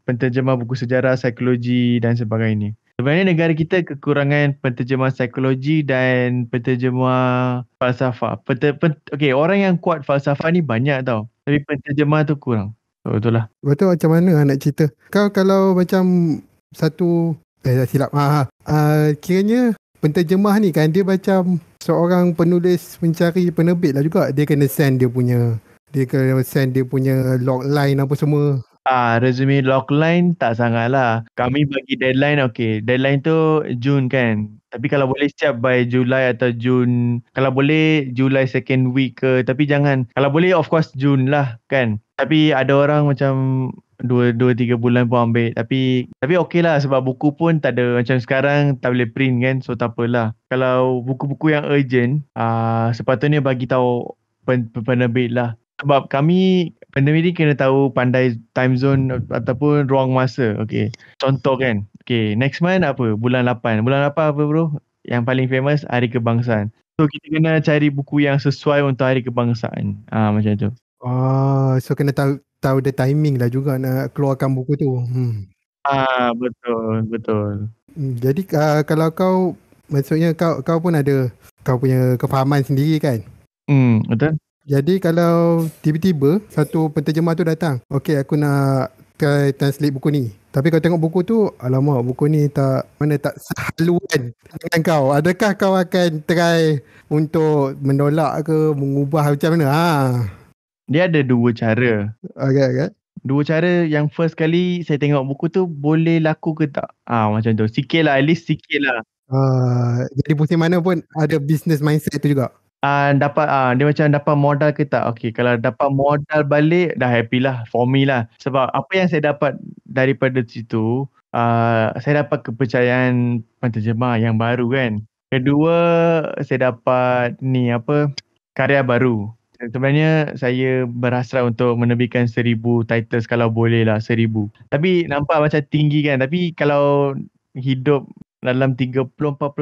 penterjemah buku sejarah psikologi dan sebagainya sebenarnya negara kita kekurangan penterjemah psikologi dan penterjemah falsafah Penter, pen, okay, orang yang kuat falsafah ni banyak tau tapi penterjemah tu kurang so, betul lah betul macam mana nak cerita kau kalau macam satu Eh dah silap ha, ha. Uh, Kiranya Penterjemah ni kan Dia macam Seorang penulis Mencari penerbit lah juga Dia kena send dia punya Dia kena send dia punya Logline apa semua Ah, resume logline tak sangat lah. Kami bagi deadline, okay. Deadline tu Jun kan. Tapi kalau boleh siap by Julai atau Jun. Kalau boleh Julai second week ke. Tapi jangan. Kalau boleh of course Jun lah kan tapi ada orang macam dua dua tiga bulan pun ambil tapi tapi okay lah sebab buku pun tak ada macam sekarang tak boleh print kan so tak apalah kalau buku-buku yang urgent uh, sepatutnya bagi tahu pen penerbit lah sebab kami penerbit ni kena tahu pandai time zone ataupun ruang masa okey contoh kan okey next month apa bulan 8 bulan 8 apa bro yang paling famous hari kebangsaan so kita kena cari buku yang sesuai untuk hari kebangsaan ah uh, macam tu Oh, so kena tahu tahu the timing lah juga nak keluarkan buku tu. Hmm. Ah, betul, betul. Hmm, jadi uh, kalau kau maksudnya kau kau pun ada kau punya kefahaman sendiri kan? Hmm, betul. Jadi kalau tiba-tiba satu penterjemah tu datang, okay aku nak try translate buku ni. Tapi kau tengok buku tu, alamak buku ni tak mana tak sehaluan dengan kau. Adakah kau akan try untuk menolak ke mengubah macam mana? Ha. Dia ada dua cara. Okay, okay. Dua cara yang first kali saya tengok buku tu boleh laku ke tak? Ah ha, macam tu. Sikit lah, at least sikit lah. Uh, jadi pusing mana pun ada business mindset tu juga. Ah uh, dapat ah uh, dia macam dapat modal ke tak? Okey, kalau dapat modal balik dah happy lah for me lah. Sebab apa yang saya dapat daripada situ, Uh, saya dapat kepercayaan penterjemah yang baru kan. Kedua, saya dapat ni apa, karya baru sebenarnya saya berhasrat untuk menerbitkan seribu titles kalau boleh lah seribu. Tapi nampak macam tinggi kan. Tapi kalau hidup dalam 30-40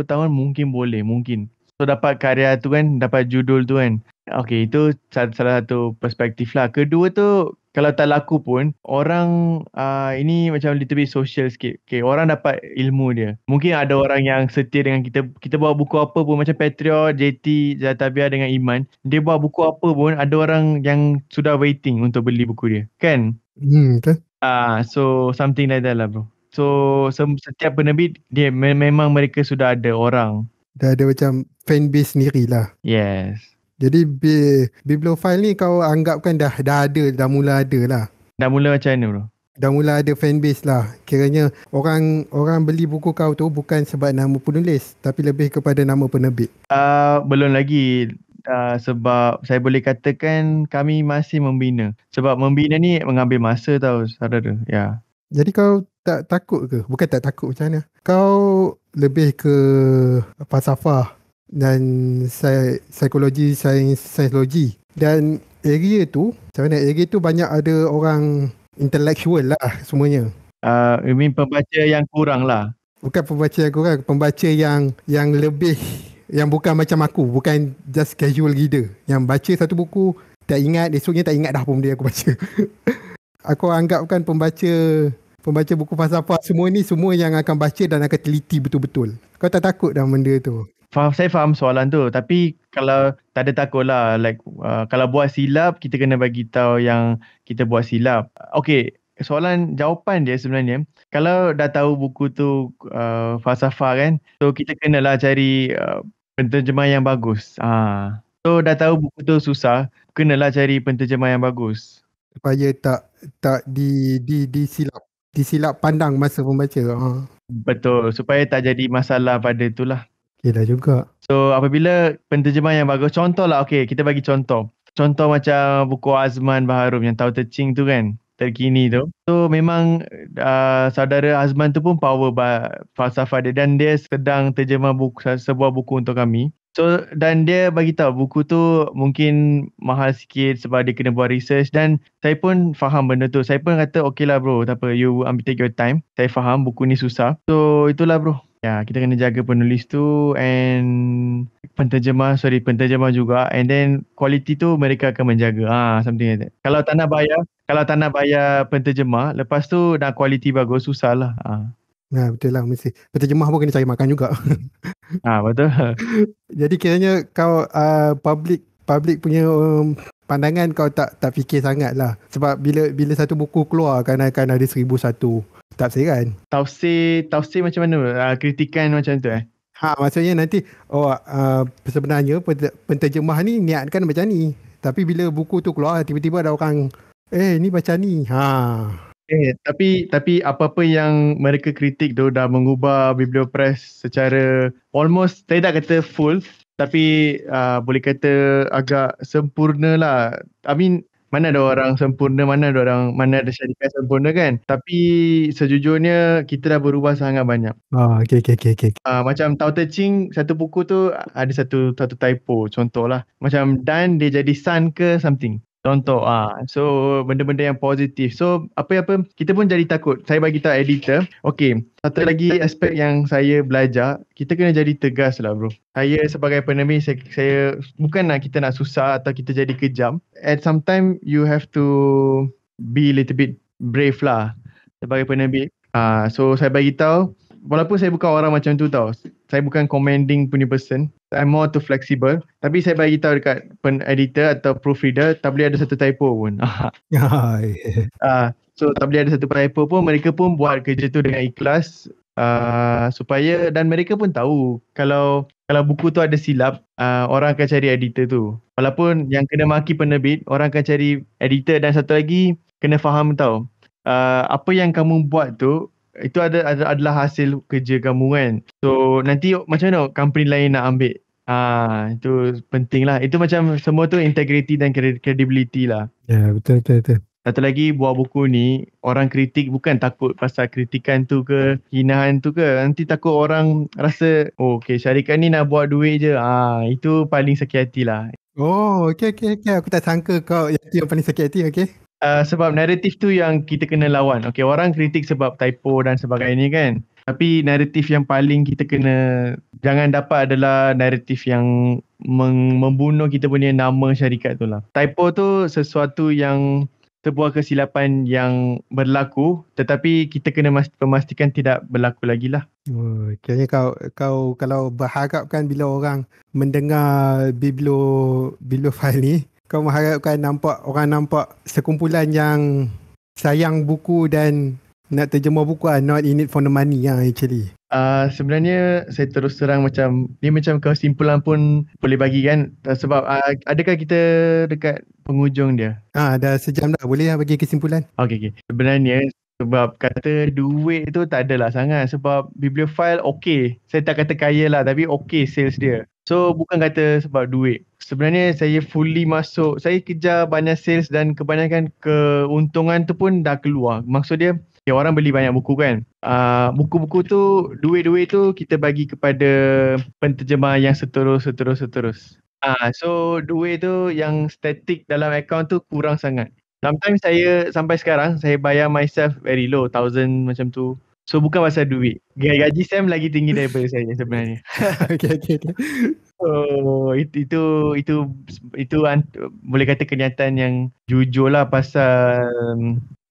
tahun mungkin boleh, mungkin. So dapat karya tu kan, dapat judul tu kan. Okay, itu salah satu perspektif lah. Kedua tu, kalau tak laku pun orang uh, ini macam little bit social sikit. Okay, orang dapat ilmu dia. Mungkin ada orang yang setia dengan kita. Kita bawa buku apa pun macam Patriot, JT, Zatabia dengan Iman. Dia bawa buku apa pun ada orang yang sudah waiting untuk beli buku dia. Kan? Hmm, betul. Uh, so something like that lah bro. So se- setiap penerbit dia me- memang mereka sudah ada orang. Dah ada macam fanbase sendiri lah. Yes. Jadi bi- bibliophile ni kau anggapkan dah dah ada, dah mula ada lah. Dah mula macam mana bro? Dah mula ada fanbase lah. Kiranya orang orang beli buku kau tu bukan sebab nama penulis tapi lebih kepada nama penerbit. Uh, belum lagi Uh, sebab saya boleh katakan kami masih membina sebab membina ni mengambil masa tau saudara ya jadi kau tak takut ke bukan tak takut macam mana kau lebih ke falsafah dan psikologi sains sainsologi dan area tu macam mana area tu banyak ada orang intellectual lah semuanya uh, mean pembaca yang kurang lah bukan pembaca yang kurang pembaca yang yang lebih yang bukan macam aku bukan just casual reader yang baca satu buku tak ingat esoknya tak ingat dah pun dia aku baca aku anggapkan pembaca pembaca buku falsafah semua ni semua yang akan baca dan akan teliti betul-betul kau tak takut dah benda tu faham, saya faham soalan tu tapi kalau tak ada takut lah like uh, kalau buat silap kita kena bagi tahu yang kita buat silap Okey, soalan jawapan dia sebenarnya kalau dah tahu buku tu uh, falsafah kan so kita kena lah cari uh, penterjemah yang bagus ah uh, so dah tahu buku tu susah kena lah cari penterjemah yang bagus supaya tak tak di di di silap, di silap pandang masa membaca uh. Ha. betul supaya tak jadi masalah pada itulah Okey juga. So apabila penterjemah yang bagus, lah, okay kita bagi contoh. Contoh macam buku Azman Baharum yang tahu Te tu kan terkini tu. So memang uh, saudara Azman tu pun power ba- falsafah dia dan dia sedang terjemah buku, sebuah buku untuk kami. So dan dia bagi tahu buku tu mungkin mahal sikit sebab dia kena buat research dan saya pun faham benda tu. Saya pun kata okey lah bro tak apa you ambil um, take your time. Saya faham buku ni susah. So itulah bro. Ya, kita kena jaga penulis tu and penterjemah, sorry, penterjemah juga and then quality tu mereka akan menjaga. Ah, ha, something like that. Kalau tak nak bayar, kalau tak nak bayar penterjemah, lepas tu nak quality bagus susah lah. Ha. Nah, ya, betul lah mesti. Penterjemah pun kena cari makan juga. Ah, ha, betul. Jadi kiranya kau uh, public public punya um, pandangan kau tak tak fikir sangat lah. Sebab bila bila satu buku keluar kan akan ada seribu satu. Tak kan? Tafsir kan? Tausi, tausi macam mana? Uh, kritikan macam tu eh? Ha, maksudnya nanti oh, uh, sebenarnya penterjemah ni niatkan macam ni. Tapi bila buku tu keluar, tiba-tiba ada orang, eh ni macam ni. Ha. Eh, tapi tapi apa-apa yang mereka kritik tu dah mengubah bibliopress secara almost, saya tak kata full, tapi uh, boleh kata agak sempurna lah. I mean, mana ada orang sempurna mana ada orang mana ada syarikat sempurna kan tapi sejujurnya kita dah berubah sangat banyak ah okey okey okey okey ah macam tau teaching satu buku tu ada satu satu typo contohlah macam dan dia jadi sun ke something Contoh ah ha. so benda-benda yang positif. So apa-apa kita pun jadi takut. Saya bagi tahu editor. Okey, satu lagi aspek yang saya belajar, kita kena jadi tegas lah bro. Saya sebagai penerbit saya, saya bukanlah kita nak susah atau kita jadi kejam. At some time you have to be a little bit brave lah sebagai penerbit. Ah ha. so saya bagi tahu walaupun saya bukan orang macam tu tau. Saya bukan commanding punya person. I'm more to flexible. Tapi saya bagi tahu dekat pen editor atau proofreader tak boleh ada satu typo pun. uh, so tak boleh ada satu typo pun. Mereka pun buat kerja tu dengan ikhlas. Uh, supaya dan mereka pun tahu kalau kalau buku tu ada silap uh, orang akan cari editor tu walaupun yang kena maki penerbit orang akan cari editor dan satu lagi kena faham tau uh, apa yang kamu buat tu itu ada, adalah hasil kerja kamu kan. So nanti macam mana company lain nak ambil? Ah itu penting lah. Itu macam semua tu integrity dan credibility lah. Ya yeah, betul betul betul. Satu lagi buah buku ni orang kritik bukan takut pasal kritikan tu ke hinaan tu ke nanti takut orang rasa oh, okay syarikat ni nak buat duit je ah itu paling sakit hati lah. Oh okay okay okay aku tak sangka kau yang paling sakit hati okay. Uh, sebab naratif tu yang kita kena lawan. Okay, orang kritik sebab typo dan sebagainya kan. Tapi naratif yang paling kita kena jangan dapat adalah naratif yang membunuh kita punya nama syarikat tu lah. Typo tu sesuatu yang sebuah kesilapan yang berlaku tetapi kita kena memastikan tidak berlaku lagi lah. Oh, kiranya kau kau kalau berharapkan bila orang mendengar Biblo Biblo file ni kau mengharapkan nampak orang nampak sekumpulan yang sayang buku dan nak terjemah buku are not in it for the money lah actually. Uh, sebenarnya saya terus terang macam ni macam kau simpulan pun boleh bagi kan sebab uh, adakah kita dekat penghujung dia? Ah uh, dah sejam dah boleh lah bagi kesimpulan. Okay, okay. Sebenarnya sebab kata duit tu tak adalah sangat sebab bibliophile okey. Saya tak kata kaya lah tapi okey sales dia. So bukan kata sebab duit. Sebenarnya saya fully masuk, saya kejar banyak sales dan kebanyakan keuntungan tu pun dah keluar. Maksud dia Ya, orang beli banyak buku kan. Uh, buku-buku tu, duit-duit tu kita bagi kepada penterjemah yang seterus, seterus, seterus. Ah, uh, so duit tu yang statik dalam account tu kurang sangat. Sometimes saya sampai sekarang saya bayar myself very low, thousand macam tu. So bukan pasal duit. Gaji, gaji Sam lagi tinggi daripada saya sebenarnya. okay, okay, okay. So itu, itu itu itu, boleh kata kenyataan yang jujur lah pasal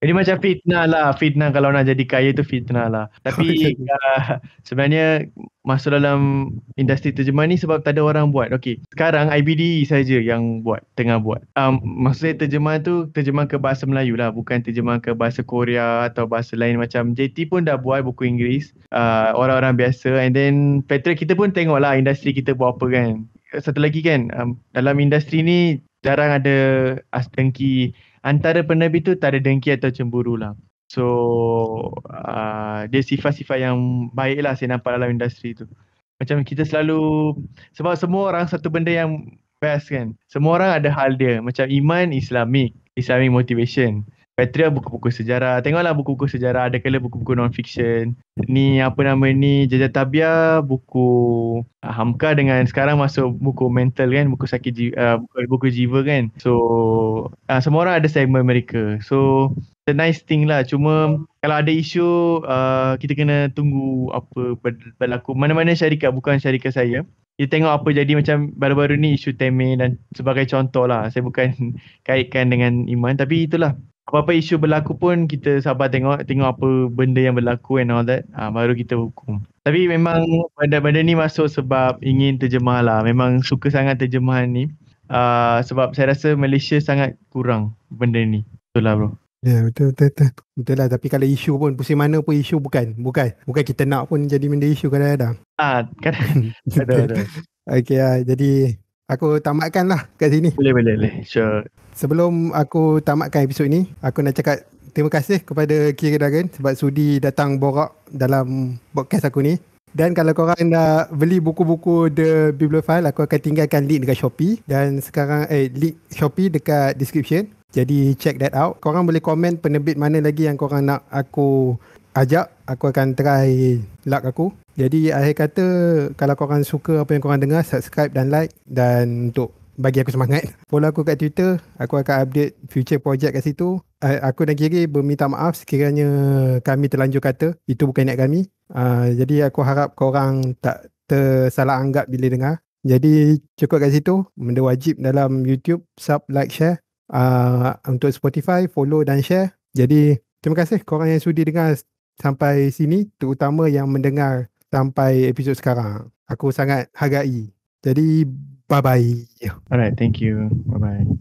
ini macam fitnah lah. Fitnah kalau nak jadi kaya tu fitnah lah. Tapi uh, sebenarnya masuk dalam industri terjemahan ni sebab tak ada orang buat. Okay. Sekarang IBD saja yang buat. Tengah buat. Um, maksudnya terjemahan tu terjemahan ke bahasa Melayu lah. Bukan terjemahan ke bahasa Korea atau bahasa lain macam JT pun dah buat buku Inggeris. Uh, orang-orang biasa. And then Patrick kita pun tengok lah industri kita buat apa kan. Satu lagi kan um, dalam industri ni jarang ada as dengki antara penabi tu tak ada dengki atau cemburu lah. So uh, dia sifat-sifat yang baik lah saya nampak dalam industri tu. Macam kita selalu, sebab semua orang satu benda yang best kan. Semua orang ada hal dia. Macam iman islamik, Islamik motivation. Patreon buku-buku sejarah. Tengoklah buku-buku sejarah. Ada kala buku-buku non-fiction. Ni apa nama ni. Jajah Tabia. Buku uh, Hamka dengan sekarang masuk buku mental kan. Buku sakit jiwa. Uh, buku, buku jiwa kan. So uh, semua orang ada segmen mereka. So the nice thing lah. Cuma kalau ada isu uh, kita kena tunggu apa berlaku. Mana-mana syarikat bukan syarikat saya. Kita tengok apa jadi macam baru-baru ni isu teme dan sebagai contoh lah. Saya bukan kaitkan dengan iman tapi itulah apa-apa isu berlaku pun kita sabar tengok tengok apa benda yang berlaku and all that uh, baru kita hukum tapi memang benda-benda ni masuk sebab ingin terjemah lah memang suka sangat terjemahan ni uh, sebab saya rasa Malaysia sangat kurang benda ni betul lah bro Ya yeah, betul, betul betul betul lah tapi kalau isu pun pusing mana pun isu bukan bukan bukan kita nak pun jadi benda isu kadang-kadang. Ah kadang. Ada ada. Okey ah jadi aku tamatkan lah kat sini. Boleh, boleh, boleh. Sure. Sebelum aku tamatkan episod ni, aku nak cakap terima kasih kepada Kira Dragon sebab sudi datang borak dalam podcast aku ni. Dan kalau korang nak beli buku-buku The Bibliophile, aku akan tinggalkan link dekat Shopee. Dan sekarang, eh, link Shopee dekat description. Jadi, check that out. Korang boleh komen penerbit mana lagi yang korang nak aku ajak aku akan try luck aku. Jadi akhir kata kalau kau korang suka apa yang kau korang dengar subscribe dan like dan untuk bagi aku semangat. Follow aku kat Twitter. Aku akan update future project kat situ. Eh, aku dan Kiri berminta maaf sekiranya kami terlanjur kata. Itu bukan niat kami. Uh, jadi aku harap kau orang tak tersalah anggap bila dengar. Jadi cukup kat situ. Benda wajib dalam YouTube. Sub, like, share. Uh, untuk Spotify, follow dan share. Jadi terima kasih kau orang yang sudi dengar sampai sini terutama yang mendengar sampai episod sekarang. Aku sangat hargai. Jadi bye bye. Alright, thank you. Bye bye.